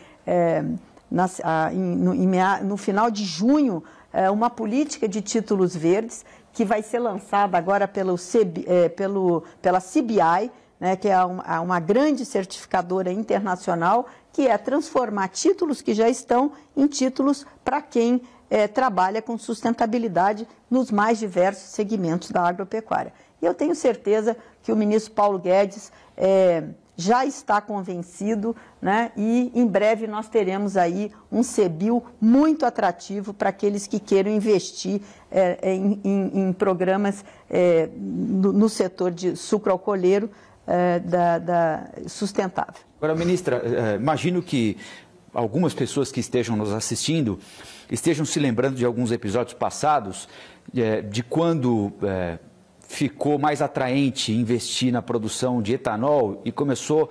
na, em, no, em, no, final de junho é, uma política de títulos verdes que vai ser lançada agora pelo, CB, é, pelo pela CBI, né, que é uma, uma grande certificadora internacional, que é transformar títulos que já estão em títulos para quem é, trabalha com sustentabilidade nos mais diversos segmentos da agropecuária. E eu tenho certeza que o ministro Paulo Guedes é, já está convencido, né? E em breve nós teremos aí um CEBIL muito atrativo para aqueles que queiram investir é, é, em, em, em, programas é, no, no, setor de sucro alcooleiro é, da, da sustentável. Agora, ministra, é, é, imagino que algumas pessoas que estejam nos assistindo estejam se lembrando de alguns episódios passados de quando ficou mais atraente investir na produção de etanol e começou,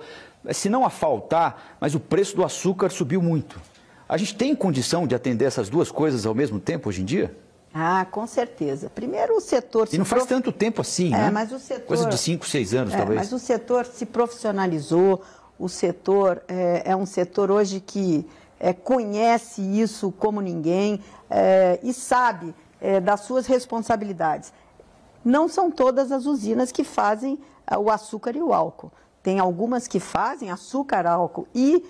se não a faltar, mas o preço do açúcar subiu muito. A gente tem condição de atender essas duas coisas ao mesmo tempo hoje em dia? Ah, com certeza. Primeiro o setor... Se e não prof... faz tanto tempo assim, é, né? Mas o setor... Coisa de 5, 6 anos, é, talvez. Mas o setor se profissionalizou, o setor é, é um setor hoje que é, conhece isso como ninguém é, e sabe é, das suas responsabilidades. Não são todas as usinas que fazem ah, o açúcar e o álcool. Tem algumas que fazem açúcar, álcool e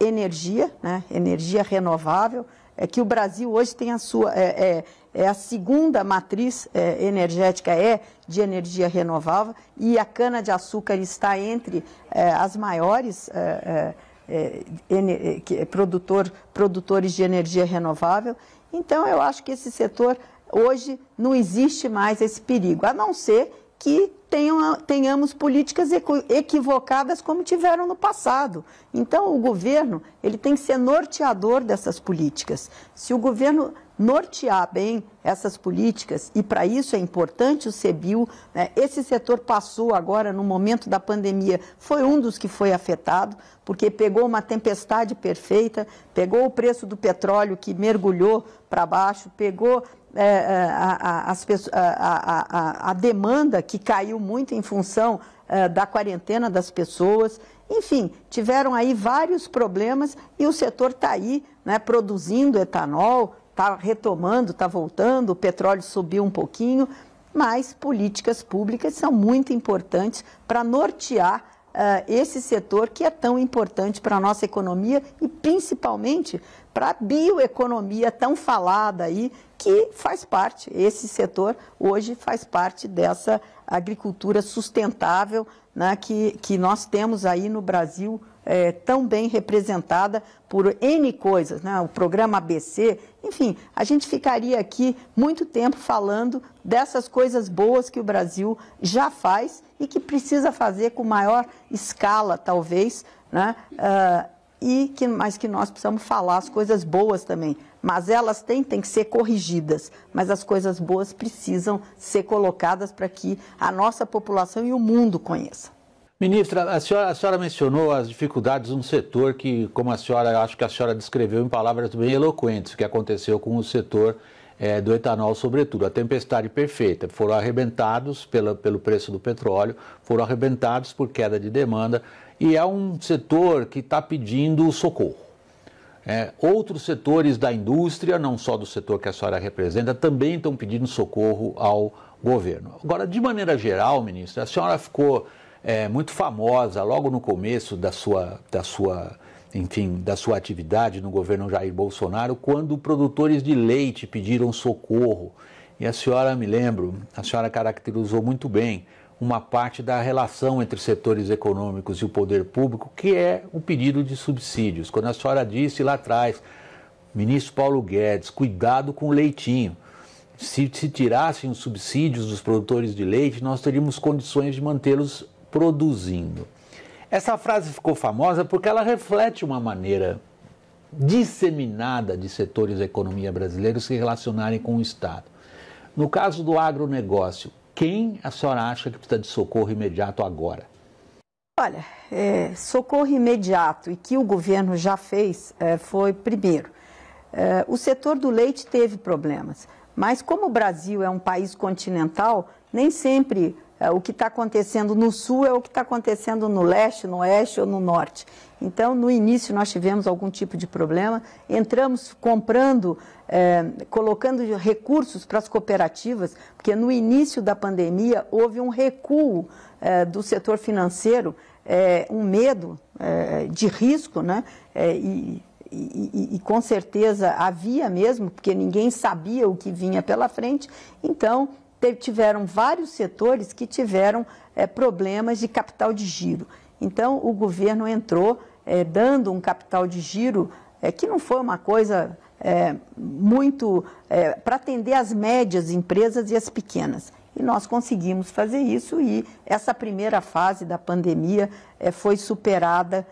energia, né? energia renovável, é que o Brasil hoje tem a sua é, é, é a segunda matriz é, energética é de energia renovável e a cana de açúcar está entre é, as maiores é, é, produtor, produtores de energia renovável. Então eu acho que esse setor Hoje não existe mais esse perigo, a não ser que tenham, tenhamos políticas equivocadas como tiveram no passado. Então, o governo ele tem que ser norteador dessas políticas. Se o governo nortear bem essas políticas, e para isso é importante o CEBIL. Né? Esse setor passou agora, no momento da pandemia, foi um dos que foi afetado, porque pegou uma tempestade perfeita, pegou o preço do petróleo que mergulhou para baixo, pegou é, é a, a, a, a, demanda que caiu muito em função é, da quarentena das pessoas. Enfim, tiveram aí vários problemas e o setor está aí né, produzindo etanol, está retomando, está voltando, o petróleo subiu um pouquinho, mas políticas públicas são muito importantes para nortear uh, esse setor que é tão importante para a nossa economia e principalmente para a bioeconomia tão falada aí, que faz parte, esse setor hoje faz parte dessa agricultura sustentável né, que, que nós temos aí no Brasil é, tão bem representada por N coisas, né? o programa ABC, enfim, a gente ficaria aqui muito tempo falando dessas coisas boas que o Brasil já faz e que precisa fazer com maior escala, talvez, né? Uh, e que, mas que nós precisamos falar as coisas boas também. Mas elas têm, têm que ser corrigidas, mas as coisas boas precisam ser colocadas para que a nossa população e o mundo conheçam. Ministra, a senhora, a senhora, mencionou as dificuldades de um setor que, como a senhora, acho que a senhora descreveu em palavras bem eloquentes, o que aconteceu com o setor é, do etanol, sobretudo, a tempestade perfeita. Foram arrebentados pela, pelo preço do petróleo, foram arrebentados por queda de demanda e é um setor que está pedindo socorro. É, outros setores da indústria, não só do setor que a senhora representa, também estão pedindo socorro ao governo. Agora, de maneira geral, ministra, a senhora ficou é, muito famosa logo no começo da sua, da sua, enfim, da sua atividade no governo Jair Bolsonaro, quando produtores de leite pediram socorro. E a senhora, me lembro, a senhora caracterizou muito bem uma parte da relação entre setores econômicos e o poder público, que é o pedido de subsídios. Quando a senhora disse lá atrás, ministro Paulo Guedes, cuidado com o leitinho. Se, se tirassem os subsídios dos produtores de leite, nós teríamos condições de mantê-los produzindo. Essa frase ficou famosa porque ela reflete uma maneira disseminada de setores da economia brasileira se relacionarem com o Estado. No caso do agronegócio, quem a senhora acha que precisa de socorro imediato agora? Olha, é, socorro imediato e que o governo já fez é, foi, primeiro, é, o setor do leite teve problemas, mas como o Brasil é um país continental, nem sempre é, o que está acontecendo no sul é o que está acontecendo no leste, no oeste ou no norte. Então, no início, nós tivemos algum tipo de problema, entramos comprando, é, colocando recursos para as cooperativas, porque no início da pandemia houve um recuo é, do setor financeiro, um medo de risco, né? E, e, e, e, com certeza havia mesmo, porque ninguém sabia o que vinha pela frente. Então, tiveram vários setores que tiveram é, problemas de capital de giro. Então, o governo entrou é, dando um capital de giro é, que não foi uma coisa muito para atender as médias empresas e as pequenas. E nós conseguimos fazer isso e essa primeira fase da pandemia foi superada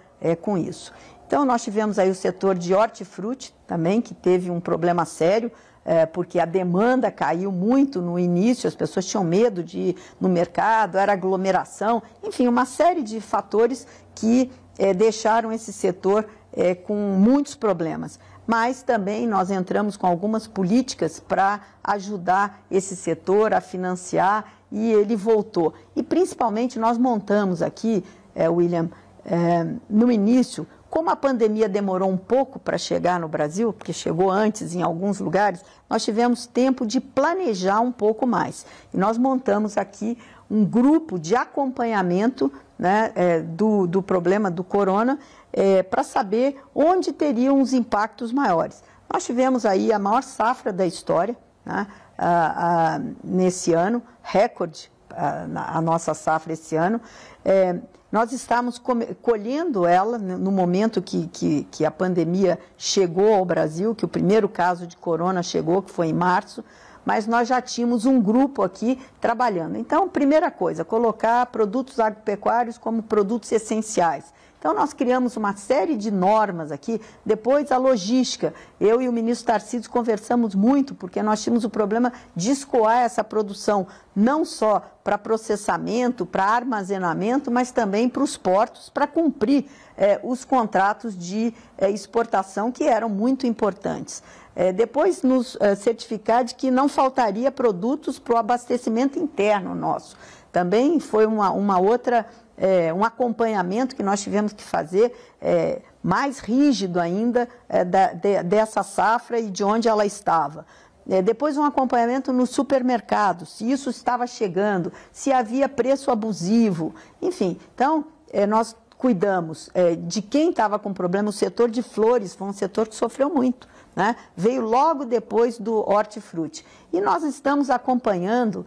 com isso. Então, nós tivemos aí o setor de hortifruti também, que teve um problema sério. É, porque a demanda caiu muito no início, as pessoas tinham medo de ir no mercado, era aglomeração, enfim, uma série de fatores que é, deixaram esse setor é, com muitos problemas mas também nós entramos com algumas políticas para ajudar esse setor a financiar e ele voltou. E principalmente nós montamos aqui, é, William, é, no início, como a pandemia demorou um pouco para chegar no Brasil, porque chegou antes em alguns lugares, nós tivemos tempo de planejar um pouco mais. E nós montamos aqui um grupo de acompanhamento né, é, do, do problema do corona é, para saber onde teriam os impactos maiores. Nós tivemos aí a maior safra da história né, a, a, nesse ano, recorde a, a nossa safra esse ano. É, nós estávamos colhendo ela né, no momento que, que, que, a pandemia chegou ao Brasil, que o primeiro caso de corona chegou, que foi em março, mas nós já tínhamos um grupo aqui trabalhando. Então, primeira coisa, colocar produtos agropecuários como produtos essenciais. Então, nós criamos uma série de normas aqui. Depois, a logística. Eu e o ministro Tarcísio conversamos muito, porque nós tínhamos o problema de escoar essa produção, não só para processamento, para armazenamento, mas também para os portos, para cumprir é, os contratos de é, exportação, que eram muito importantes. É, depois nos é, certificar de que não faltaria produtos para o abastecimento interno nosso. Também foi uma, uma outra é, um acompanhamento que nós tivemos que fazer é, mais rígido ainda é, da, de, dessa safra e de onde ela estava. É, depois um acompanhamento nos supermercados, se isso estava chegando, se havia preço abusivo, enfim. Então, é, nós cuidamos é, de quem estava com problema, o setor de flores foi um setor que sofreu muito. Né? Veio logo depois do hortifruti. E nós estamos acompanhando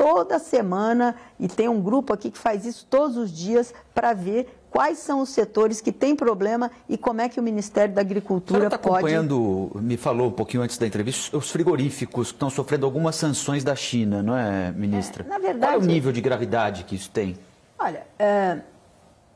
toda semana e tem um grupo aqui que faz isso todos os dias para ver quais são os setores que têm problema e como é que o Ministério da Agricultura está pode... acompanhando, me falou um pouquinho antes da entrevista, os frigoríficos que estão sofrendo algumas sanções da China, não é, ministra? É, na verdade... Qual é o nível de gravidade que isso tem? Olha, eh,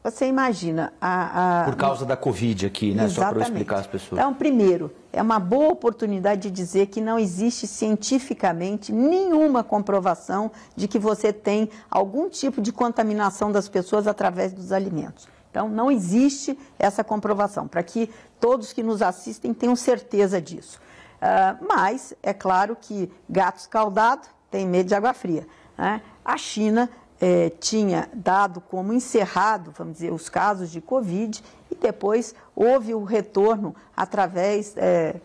você imagina a, a... Por causa da Covid aqui, né? Exatamente. Só para explicar às pessoas. Então, primeiro, é uma boa oportunidade de dizer que não existe cientificamente nenhuma comprovação de que você tem algum tipo de contaminação das pessoas através dos alimentos. Então, não existe essa comprovação, para que todos que nos assistem tenham certeza disso. Uh, mas, é claro que gato escaldado tem medo de água fria. Né? A China é, tinha dado como encerrado, vamos dizer, os casos de Covid, e depois houve o retorno através, é,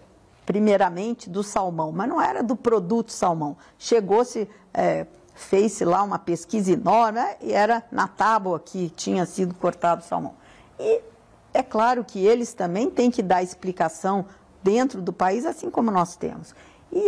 primeiramente, do salmão, mas não era do produto salmão. Chegou-se, é, fez-se lá uma pesquisa enorme, né, e era na tábua que tinha sido cortado o salmão. E é claro que eles também têm que dar explicação dentro do país, assim como nós temos. E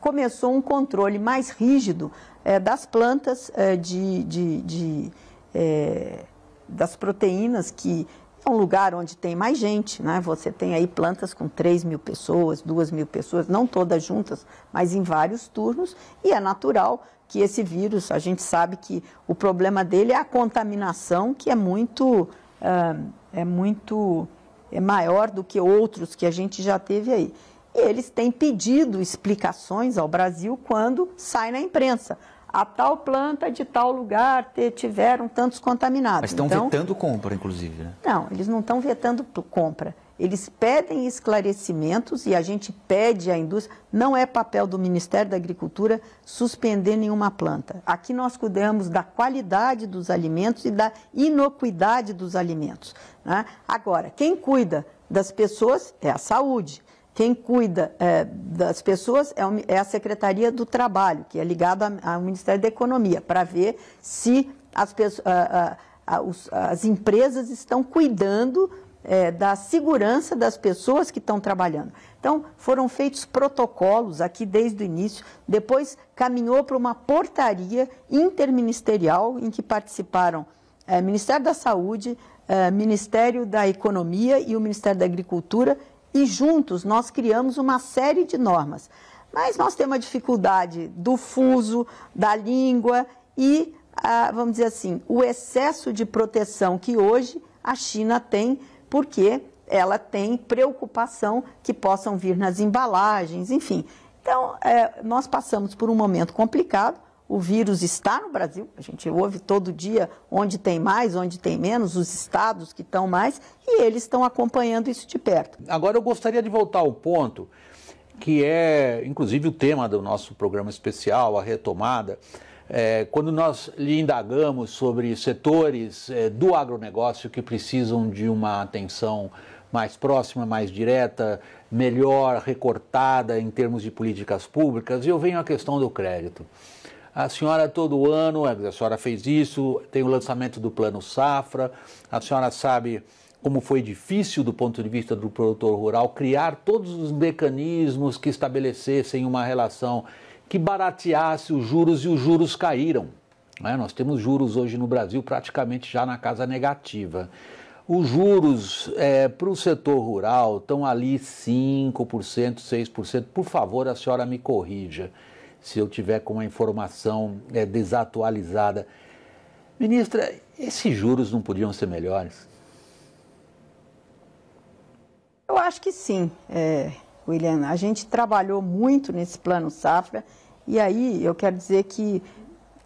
começou um controle mais rígido é, das plantas é, de, de, de é, das proteínas que é um lugar onde tem mais gente, né? Você tem aí plantas com 3 mil pessoas, 2 mil pessoas, não todas juntas, mas em vários turnos, e é natural que esse vírus, a gente sabe que o problema dele é a contaminação, que é muito, é, é muito é maior do que outros que a gente já teve aí. E eles têm pedido explicações ao Brasil quando sai na imprensa a tal planta de tal lugar tiveram tantos contaminados. Mas estão então, vetando compra, inclusive, né? Não, eles não estão vetando compra. Eles pedem esclarecimentos e a gente pede à indústria. Não é papel do Ministério da Agricultura suspender nenhuma planta. Aqui nós cuidamos da qualidade dos alimentos e da inocuidade dos alimentos. Né? Agora, quem cuida das pessoas é a saúde. Quem cuida é, das pessoas é, é, a Secretaria do Trabalho, que é ligada ao Ministério da Economia, para ver se as, pessoas, a, a, os, as empresas estão cuidando é, da segurança das pessoas que estão trabalhando. Então, foram feitos protocolos aqui desde o início, depois caminhou para uma portaria interministerial em que participaram é, Ministério da Saúde, é, Ministério da Economia e o Ministério da Agricultura e juntos nós criamos uma série de normas. Mas nós temos a dificuldade do fuso, da língua e, ah, vamos dizer assim, o excesso de proteção que hoje a China tem, porque ela tem preocupação que possam vir nas embalagens, enfim. Então, eh, nós passamos por um momento complicado, o vírus está no Brasil, a gente ouve todo dia onde tem mais, onde tem menos, os estados que estão mais, e eles estão acompanhando isso de perto. Agora eu gostaria de voltar ao ponto que é, inclusive, o tema do nosso programa especial, a retomada. É, quando nós lhe indagamos sobre setores é, do agronegócio que precisam de uma atenção mais próxima, mais direta, melhor recortada em termos de políticas públicas, eu venho à questão do crédito a senhora todo ano, é, a senhora fez isso, tem o lançamento do Plano Safra, a senhora sabe como foi difícil do ponto de vista do produtor rural criar todos os mecanismos que estabelecessem uma relação que barateasse os juros e os juros caíram. Né? Nós temos juros hoje no Brasil praticamente já na casa negativa. Os juros é, para o setor rural estão ali 5%, 6%. Por favor, a senhora me corrija se eu tiver com uma informação é, desatualizada. Ministra, esses juros não podiam ser melhores? Eu acho que sim, é, William. A gente trabalhou muito nesse plano safra e aí eu quero dizer que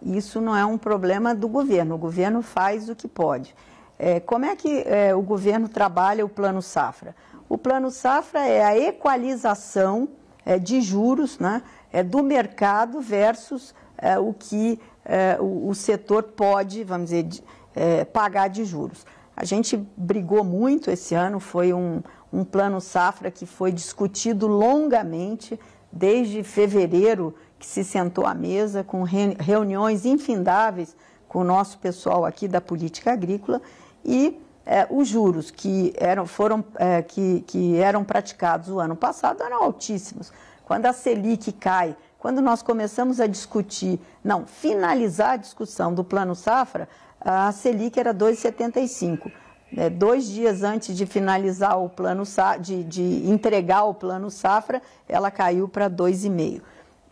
isso não é um problema do governo. O governo faz o que pode. É, como é que é, o governo trabalha o plano safra? O plano safra é a equalização é, de juros, né? é, do mercado versus é, o que é, o, o, setor pode, vamos dizer, de, é, pagar de juros. A gente brigou muito esse ano, foi um, um plano safra que foi discutido longamente, desde fevereiro que se sentou à mesa, com reuniões infindáveis com o nosso pessoal aqui da política agrícola e é, os juros que eram, foram, é, que, que eram praticados o ano passado eram altíssimos quando a Selic cai, quando nós começamos a discutir, não, finalizar a discussão do Plano Safra, a Selic era 2,75. É, dois dias antes de finalizar o plano de, de entregar o plano safra, ela caiu para 2,5.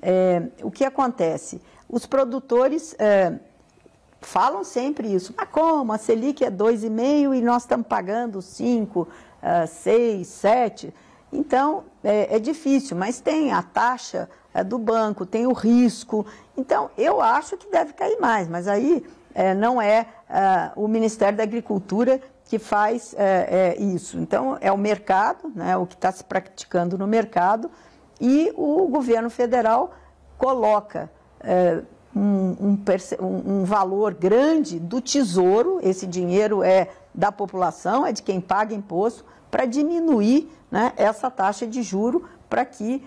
É, o que acontece? Os produtores é, falam sempre isso, mas como? A Selic é 2,5 e nós estamos pagando 5, 6, 7. Então, é, é difícil, mas tem a taxa é, do banco, tem o risco. Então, eu acho que deve cair mais, mas aí é, não é, é o Ministério da Agricultura que faz é, é, isso. Então, é o mercado, né, o que está se praticando no mercado, e o governo federal coloca. Um, um, um, valor grande do tesouro, esse dinheiro é da população, é de quem paga imposto, para diminuir né, essa taxa de juro para que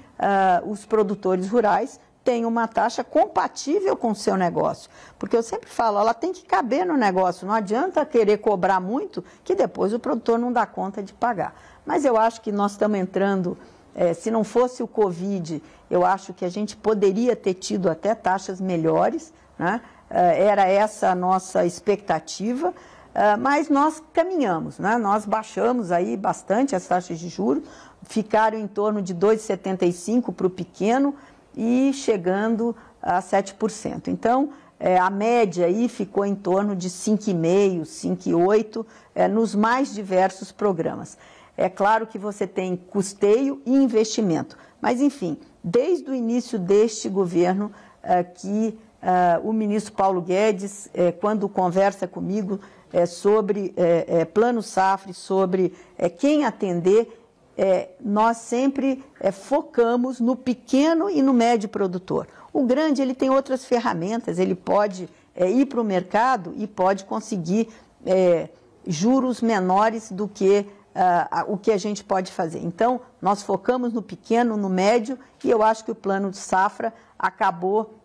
uh, os produtores rurais tenham uma taxa compatível com o seu negócio. Porque eu sempre falo, ela tem que caber no negócio, não adianta querer cobrar muito que depois o produtor não dá conta de pagar. Mas eu acho que nós estamos entrando. É, se não fosse o Covid, eu acho que a gente poderia ter tido até taxas melhores, né? Eh, era essa a nossa expectativa. Ah, mas nós caminhamos, né? nós baixamos aí bastante as taxas de juros, ficaram em torno de 2,75 para o pequeno e chegando a 7%. Então, é, a média aí ficou em torno de 5,5, 5,8 é, nos mais diversos programas. É claro que você tem custeio e investimento, mas enfim, desde o início deste governo é, que é, o ministro Paulo Guedes, é, quando conversa comigo, é, sobre é, é, plano safra, sobre é, quem atender, é, nós sempre é, focamos no pequeno e no médio produtor. O grande ele tem outras ferramentas, ele pode ir para o mercado e pode conseguir juros menores do que ah, o que a gente pode fazer. Então, nós focamos no pequeno, no médio, e eu acho que o plano de safra acabou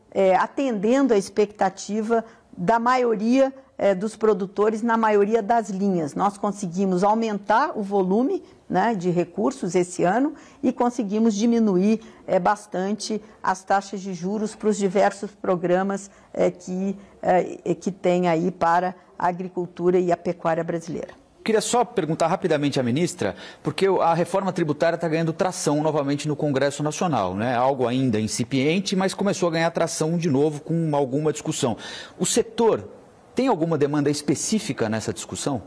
atendendo a expectativa da maioria é, dos produtores na maioria das linhas. Nós conseguimos aumentar o volume né, de recursos esse ano e conseguimos diminuir é, bastante as taxas de juros para os diversos programas é, que, que tem aí para a agricultura e a pecuária brasileira queria só perguntar rapidamente à ministra, porque a reforma tributária está ganhando tração novamente no Congresso Nacional, né? Algo ainda incipiente, mas começou a ganhar tração de novo com alguma discussão. O setor tem alguma demanda específica nessa discussão?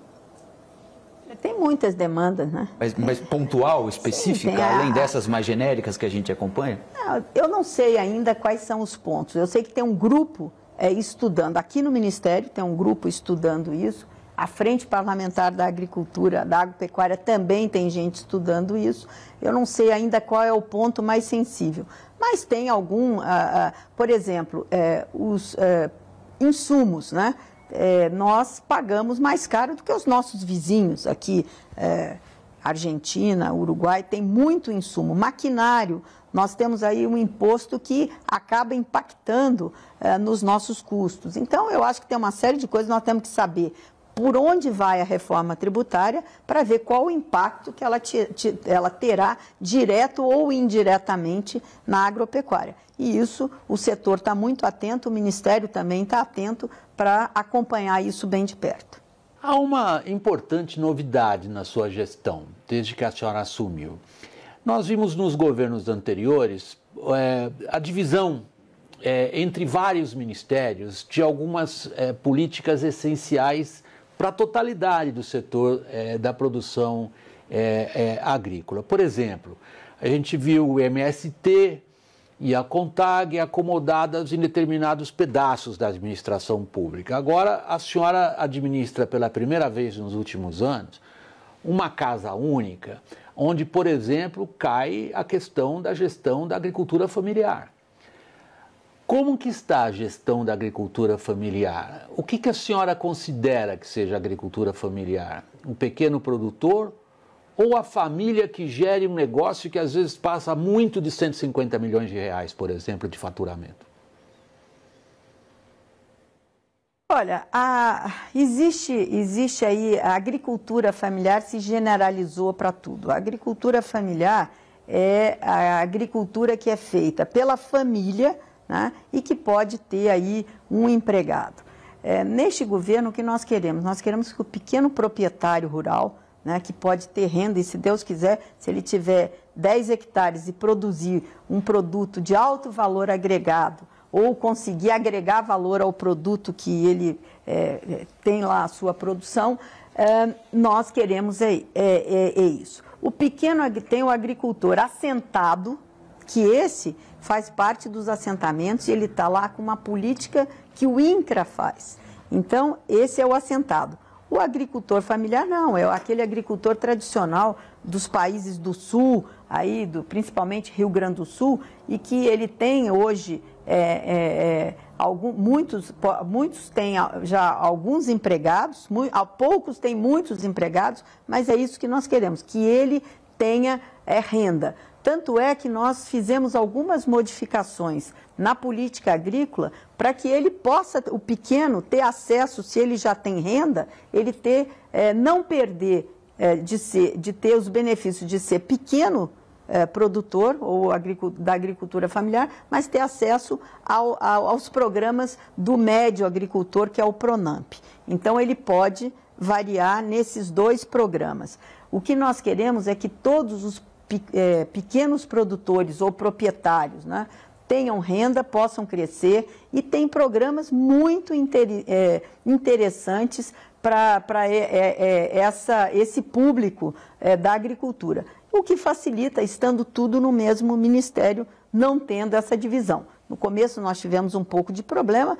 Tem muitas demandas, né? Mas, mas pontual, específica, Sim, a... além dessas mais genéricas que a gente acompanha? Não, eu não sei ainda quais são os pontos. Eu sei que tem um grupo é, estudando, aqui no Ministério tem um grupo estudando isso. A Frente Parlamentar da Agricultura, da Agropecuária também tem gente estudando isso. Eu não sei ainda qual é o ponto mais sensível. Mas tem algum, ah, ah, por exemplo, é, os é, insumos, né? é, nós pagamos mais caro do que os nossos vizinhos aqui. É, Argentina, Uruguai, tem muito insumo. Maquinário, nós temos aí um imposto que acaba impactando é, nos nossos custos. Então, eu acho que tem uma série de coisas que nós temos que saber por onde vai a reforma tributária para ver qual o impacto que ela, te, te, ela terá direto ou indiretamente na agropecuária e isso o setor está muito atento, o Ministério também está atento para acompanhar isso bem de perto. Há uma importante novidade na sua gestão, desde que a senhora assumiu. Nós vimos nos governos anteriores é, a divisão é, entre vários ministérios de algumas é, políticas essenciais para a totalidade do setor é, da produção é, é, agrícola. Por exemplo, a gente viu o MST e a CONTAG é acomodadas em determinados pedaços da administração pública. Agora, a senhora administra pela primeira vez nos últimos anos uma casa única, onde, por exemplo, cai a questão da gestão da agricultura familiar. Como que está a gestão da agricultura familiar? O que, que a senhora considera que seja agricultura familiar? Um pequeno produtor ou a família que gere um negócio que às vezes passa muito de 150 milhões de reais, por exemplo, de faturamento? Olha, a, existe, existe aí a agricultura familiar se generalizou para tudo. A agricultura familiar é a agricultura que é feita pela família né, e que pode ter aí um empregado. É, neste governo, o que nós queremos? Nós queremos que o pequeno proprietário rural né, que pode ter renda, e se Deus quiser, se ele tiver 10 hectares e produzir um produto de alto valor agregado, ou conseguir agregar valor ao produto que ele é, é tem lá a sua produção, é, nós queremos é, é, é, é isso. O pequeno tem o agricultor assentado, que esse faz parte dos assentamentos e ele está lá com uma política que o INCRA faz. Então, esse é o assentado. O agricultor familiar não, é aquele agricultor tradicional dos países do sul, aí do, principalmente Rio Grande do Sul, e que ele tem hoje, é, é, é algum, muitos, muitos têm já alguns empregados, muito, poucos têm muitos empregados, mas é isso que nós queremos, que ele tenha é, renda. Tanto é que nós fizemos algumas modificações na política agrícola para que ele possa, o pequeno, ter acesso, se ele já tem renda, ele ter, é, não perder é, de, ser, de ter os benefícios de ser pequeno é, produtor ou da agricultura familiar, mas ter acesso ao, ao, aos programas do médio agricultor, que é o PRONAMP. Então, ele pode variar nesses dois programas. O que nós queremos é que todos os pequenos produtores ou proprietários, né, tenham renda, possam crescer e tem programas muito inter, é, interessantes para é, é, é, essa, esse público é, da agricultura, o que facilita estando tudo no mesmo ministério, não tendo essa divisão. No começo nós tivemos um pouco de problema,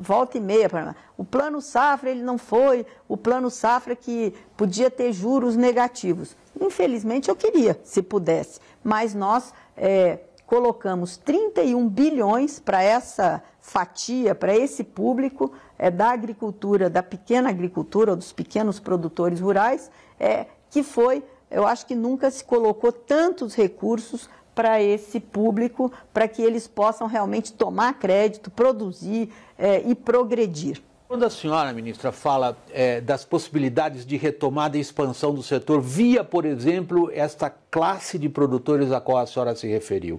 volta e meia, o plano safra ele não foi o plano safra que podia ter juros negativos. Infelizmente eu queria, se pudesse, mas nós é, colocamos 31 bilhões para essa fatia, para esse público é, da agricultura, da pequena agricultura, ou dos pequenos produtores rurais, é, que foi, eu acho que nunca se colocou tantos recursos para esse público, para que eles possam realmente tomar crédito, produzir é, e progredir. Quando a senhora, ministra, fala é, das possibilidades de retomada e expansão do setor via, por exemplo, esta classe de produtores a qual a senhora se referiu,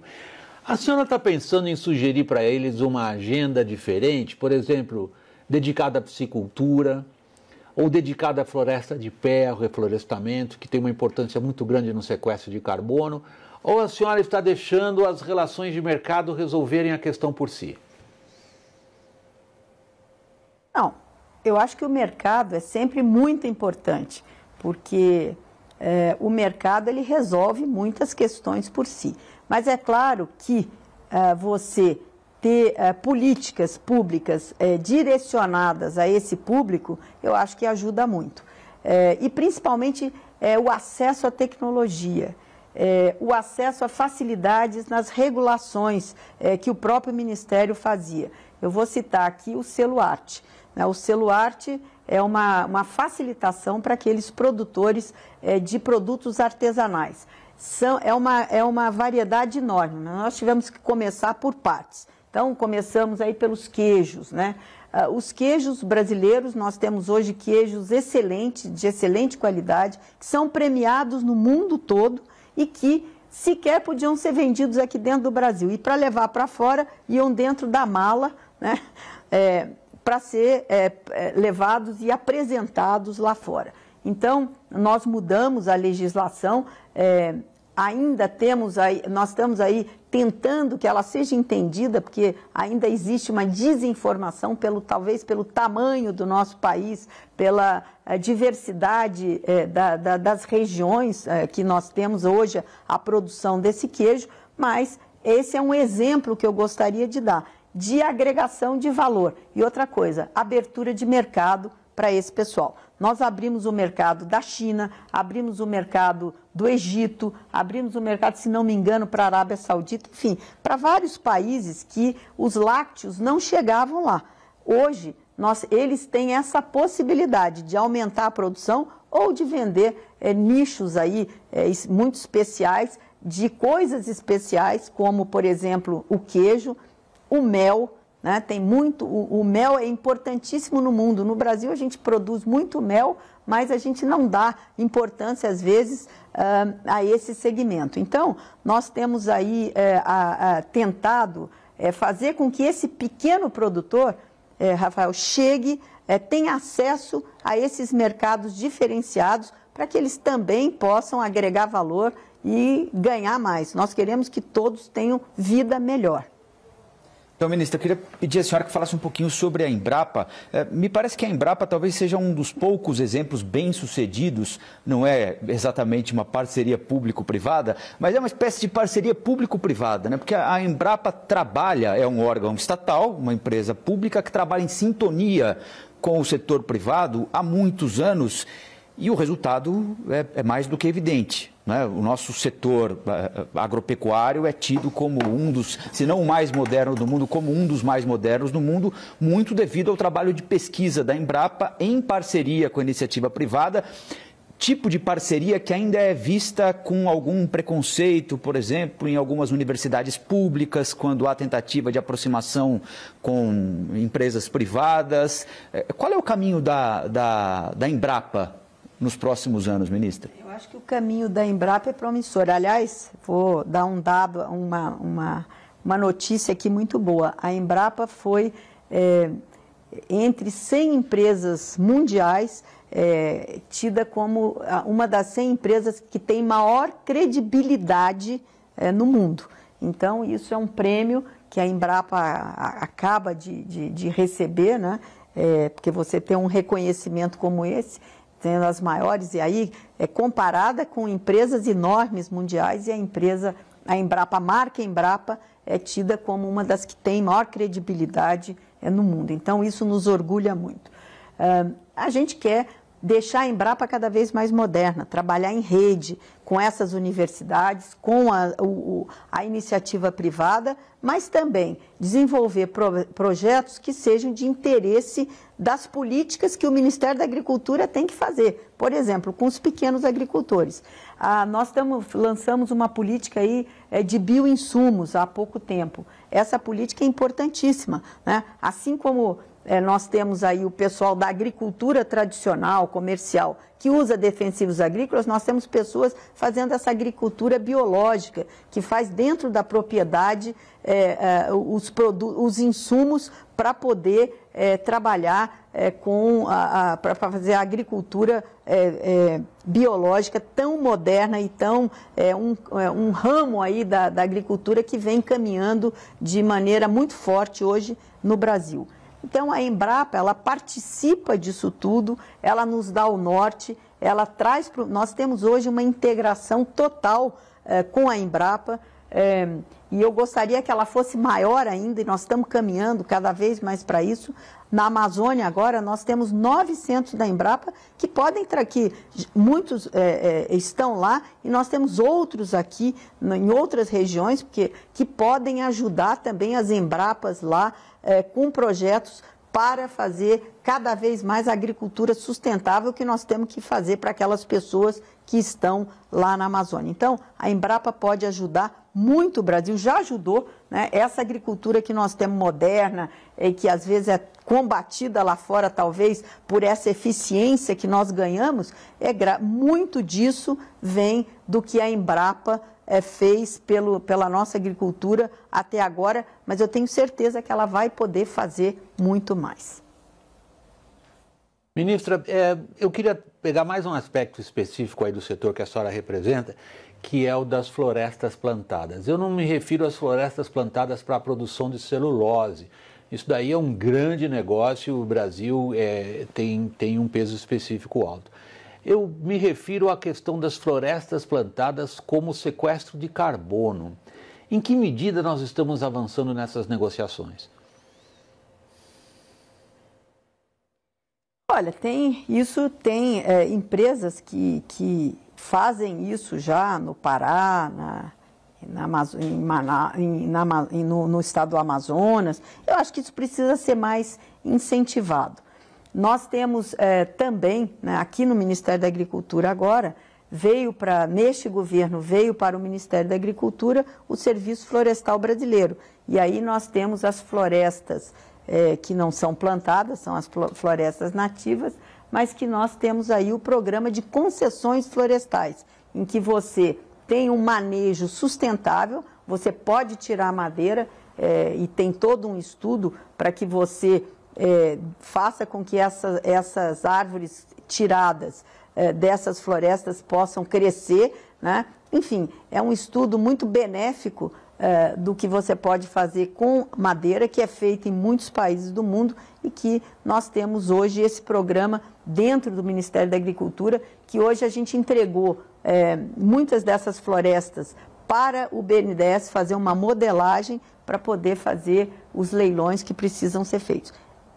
a senhora está pensando em sugerir para eles uma agenda diferente, por exemplo, dedicada à piscicultura ou dedicada à floresta de pé, ao reflorestamento, que tem uma importância muito grande no sequestro de carbono, ou a senhora está deixando as relações de mercado resolverem a questão por si? Não, eu acho que o mercado é sempre muito importante, porque é, o mercado ele resolve muitas questões por si. Mas é claro que é, você ter é, políticas públicas é, direcionadas a esse público, eu acho que ajuda muito. É, e principalmente o acesso à tecnologia, o acesso a facilidades nas regulações que o próprio Ministério fazia. Eu vou citar aqui o Celuarte. Né? O celuarte é uma, uma facilitação para aqueles produtores é, de produtos artesanais. São, é, uma, é uma variedade enorme. Né? Nós tivemos que começar por partes. Então, começamos aí pelos queijos, né? Ah, os queijos brasileiros, nós temos hoje queijos excelentes, de excelente qualidade, que são premiados no mundo todo e que sequer podiam ser vendidos aqui dentro do Brasil. E para levar para fora, iam dentro da mala, né? É, para ser é, é, levados e apresentados lá fora. Então, nós mudamos a legislação, é, ainda temos aí, nós estamos aí tentando que ela seja entendida, porque ainda existe uma desinformação, pelo, talvez pelo tamanho do nosso país, pela é, diversidade é, da, da, das regiões é, que nós temos hoje a produção desse queijo, mas esse é um exemplo que eu gostaria de dar de agregação de valor. E outra coisa, abertura de mercado para esse pessoal. Nós abrimos o mercado da China, abrimos o mercado do Egito, abrimos o mercado, se não me engano, para a Arábia Saudita, enfim, para vários países que os lácteos não chegavam lá. Hoje, nós, eles têm essa possibilidade de aumentar a produção ou de vender é, nichos aí é, muito especiais de coisas especiais, como, por exemplo, o queijo, o mel, né? tem muito, o, o, mel é importantíssimo no mundo. No Brasil a gente produz muito mel, mas a gente não dá importância às vezes ah, a esse segmento. Então nós temos aí eh, tentado eh, fazer com que esse pequeno produtor, eh, Rafael, chegue, tenha acesso a esses mercados diferenciados para que eles também possam agregar valor e ganhar mais. Nós queremos que todos tenham vida melhor. Então, ministro, eu queria pedir à senhora que falasse um pouquinho sobre a Embrapa. É, me parece que a Embrapa talvez seja um dos poucos exemplos bem-sucedidos, não é exatamente uma parceria público-privada, mas é uma espécie de parceria público-privada, né? porque a Embrapa trabalha, é um órgão estatal, uma empresa pública que trabalha em sintonia com o setor privado há muitos anos e o resultado é, é mais do que evidente. Né? O nosso setor eh, eh, agropecuário é tido como um dos, se não o mais moderno do mundo, como um dos mais modernos do mundo, muito devido ao trabalho de pesquisa da Embrapa em parceria com a iniciativa privada tipo de parceria que ainda é vista com algum preconceito, por exemplo, em algumas universidades públicas, quando há tentativa de aproximação com empresas privadas. Eh, qual é o caminho da, da, da Embrapa nos próximos anos, ministra? Eu acho que o caminho da Embrapa é promissor. Aliás, vou dar um dado, uma, uma, uma notícia aqui muito boa. A Embrapa foi é, entre 100 empresas mundiais é, tida como uma das 100 empresas que tem maior credibilidade é, no mundo. Então, isso é um prêmio que a Embrapa acaba de, de, de receber, né? É, porque você tem um reconhecimento como esse sendo as maiores, e aí é comparada com empresas enormes mundiais e a empresa, a Embrapa, a marca Embrapa é tida como uma das que tem maior credibilidade é, no mundo. Então, isso nos orgulha muito. a gente quer deixar a Embrapa cada vez mais moderna, trabalhar em rede com essas universidades, com a, o, a iniciativa privada, mas também desenvolver pro, projetos que sejam de interesse das políticas que o Ministério da Agricultura tem que fazer. Por exemplo, com os pequenos agricultores. Ah, nós tamo, lançamos uma política aí é, de bioinsumos há pouco tempo. Essa política é importantíssima. Né? Assim como é, nós temos aí o pessoal da agricultura tradicional, comercial, que usa defensivos agrícolas, nós temos pessoas fazendo essa agricultura biológica, que faz dentro da propriedade é, é, os, os insumos para poder é, trabalhar é, com para fazer a agricultura é, biológica tão moderna e tão um, um, ramo aí da, da agricultura que vem caminhando de maneira muito forte hoje no Brasil. Então a Embrapa, ela participa disso tudo, ela nos dá o norte, ela traz para. nós temos hoje uma integração total eh, com a Embrapa. Eh, e eu gostaria que ela fosse maior ainda, e nós estamos caminhando cada vez mais para isso. Na Amazônia, agora, nós temos 900 da Embrapa que podem entrar aqui, muitos é, é, estão lá, e nós temos outros aqui em outras regiões porque, que podem ajudar também as Embrapas lá é, com projetos para fazer cada vez mais a agricultura sustentável que nós temos que fazer para aquelas pessoas que estão lá na Amazônia. Então, a Embrapa pode ajudar muito o Brasil, já ajudou né? essa agricultura que nós temos moderna e que às vezes é combatida lá fora, talvez por essa eficiência que nós ganhamos. É gra... Muito disso vem do que a Embrapa é, fez pelo, pela nossa agricultura até agora, mas eu tenho certeza que ela vai poder fazer muito mais. Ministra, é, eu queria pegar mais um aspecto específico aí do setor que a senhora representa, que é o das florestas plantadas. Eu não me refiro às florestas plantadas para a produção de celulose. Isso daí é um grande negócio, o Brasil é, tem, tem um peso específico alto. Eu me refiro à questão das florestas plantadas como sequestro de carbono. Em que medida nós estamos avançando nessas negociações? Olha, tem isso, tem é, empresas que, que fazem isso já no Pará, na, na Amazônia, em Maná, em, na, em, no, no estado do Amazonas. Eu acho que isso precisa ser mais incentivado. Nós temos é, também, né, aqui no Ministério da Agricultura agora, veio para, neste governo, veio para o Ministério da Agricultura o Serviço Florestal Brasileiro. E aí nós temos as florestas é, que não são plantadas, são as florestas nativas, mas que nós temos aí o programa de concessões florestais, em que você tem um manejo sustentável, você pode tirar madeira é, e tem todo um estudo para que você é, faça com que essa, essas árvores tiradas é, dessas florestas possam crescer, né? Enfim, é um estudo muito benéfico é, do que você pode fazer com madeira, que é feita em muitos países do mundo e que nós temos hoje esse programa dentro do Ministério da Agricultura, que hoje a gente entregou é, muitas dessas florestas para o BNDES fazer uma modelagem para poder fazer os leilões que precisam ser feitos.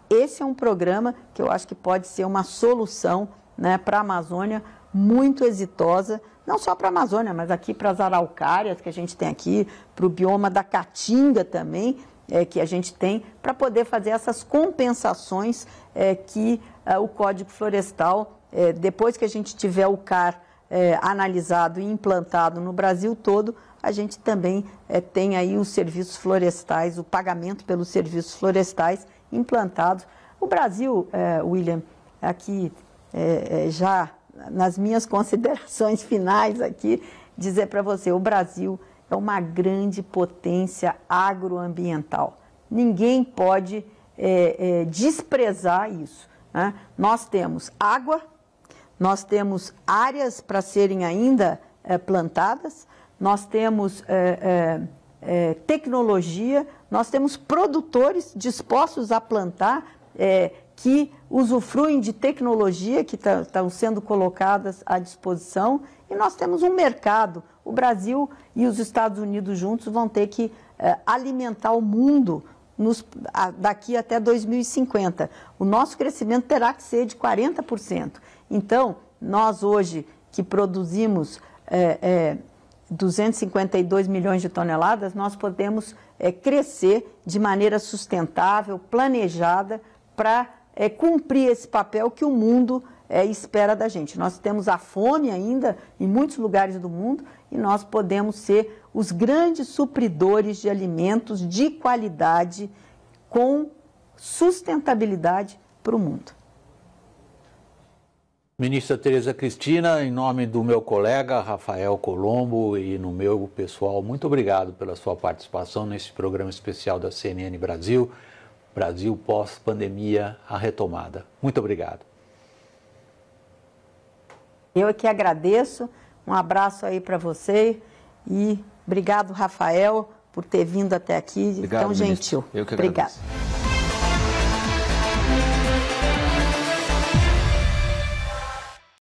Esse é um programa que eu acho que pode ser uma solução né, para a Amazônia muito exitosa não só para a Amazônia, mas aqui para as araucárias que a gente tem aqui, para o bioma da Caatinga também, é, que a gente tem, para poder fazer essas compensações é, que é, o Código Florestal, é, depois que a gente tiver o CAR é, analisado e implantado no Brasil todo, a gente também é, tem aí os serviços florestais, o pagamento pelos serviços florestais implantados. O Brasil, William, aqui já nas minhas considerações finais aqui, dizer para você: o Brasil é uma grande potência agroambiental. Ninguém pode é, é, desprezar isso. Né? Nós temos água, nós temos áreas para serem ainda é, plantadas, nós temos é, é, é, tecnologia, nós temos produtores dispostos a plantar que usufruem de tecnologia que estão tá, sendo colocadas à disposição e nós temos um mercado. O Brasil e os Estados Unidos juntos vão ter que eh, alimentar o mundo nos, a, daqui até 2050. O nosso crescimento terá que ser de 40%. Então, nós hoje que produzimos eh, eh, 252 milhões de toneladas, nós podemos eh, crescer de maneira sustentável, planejada, para é, cumprir esse papel que o mundo é, espera da gente. Nós temos a fome ainda em muitos lugares do mundo e nós podemos ser os grandes supridores de alimentos de qualidade com sustentabilidade para o mundo. Ministra Tereza Cristina, em nome do meu colega Rafael Colombo e no meu pessoal, muito obrigado pela sua participação nesse programa especial da CNN Brasil. Brasil pós-pandemia, a retomada. Muito obrigado. Eu é que agradeço. Um abraço aí para você e obrigado, Rafael, por ter vindo até aqui obrigado, tão ministro. gentil. Eu que agradeço. Obrigado.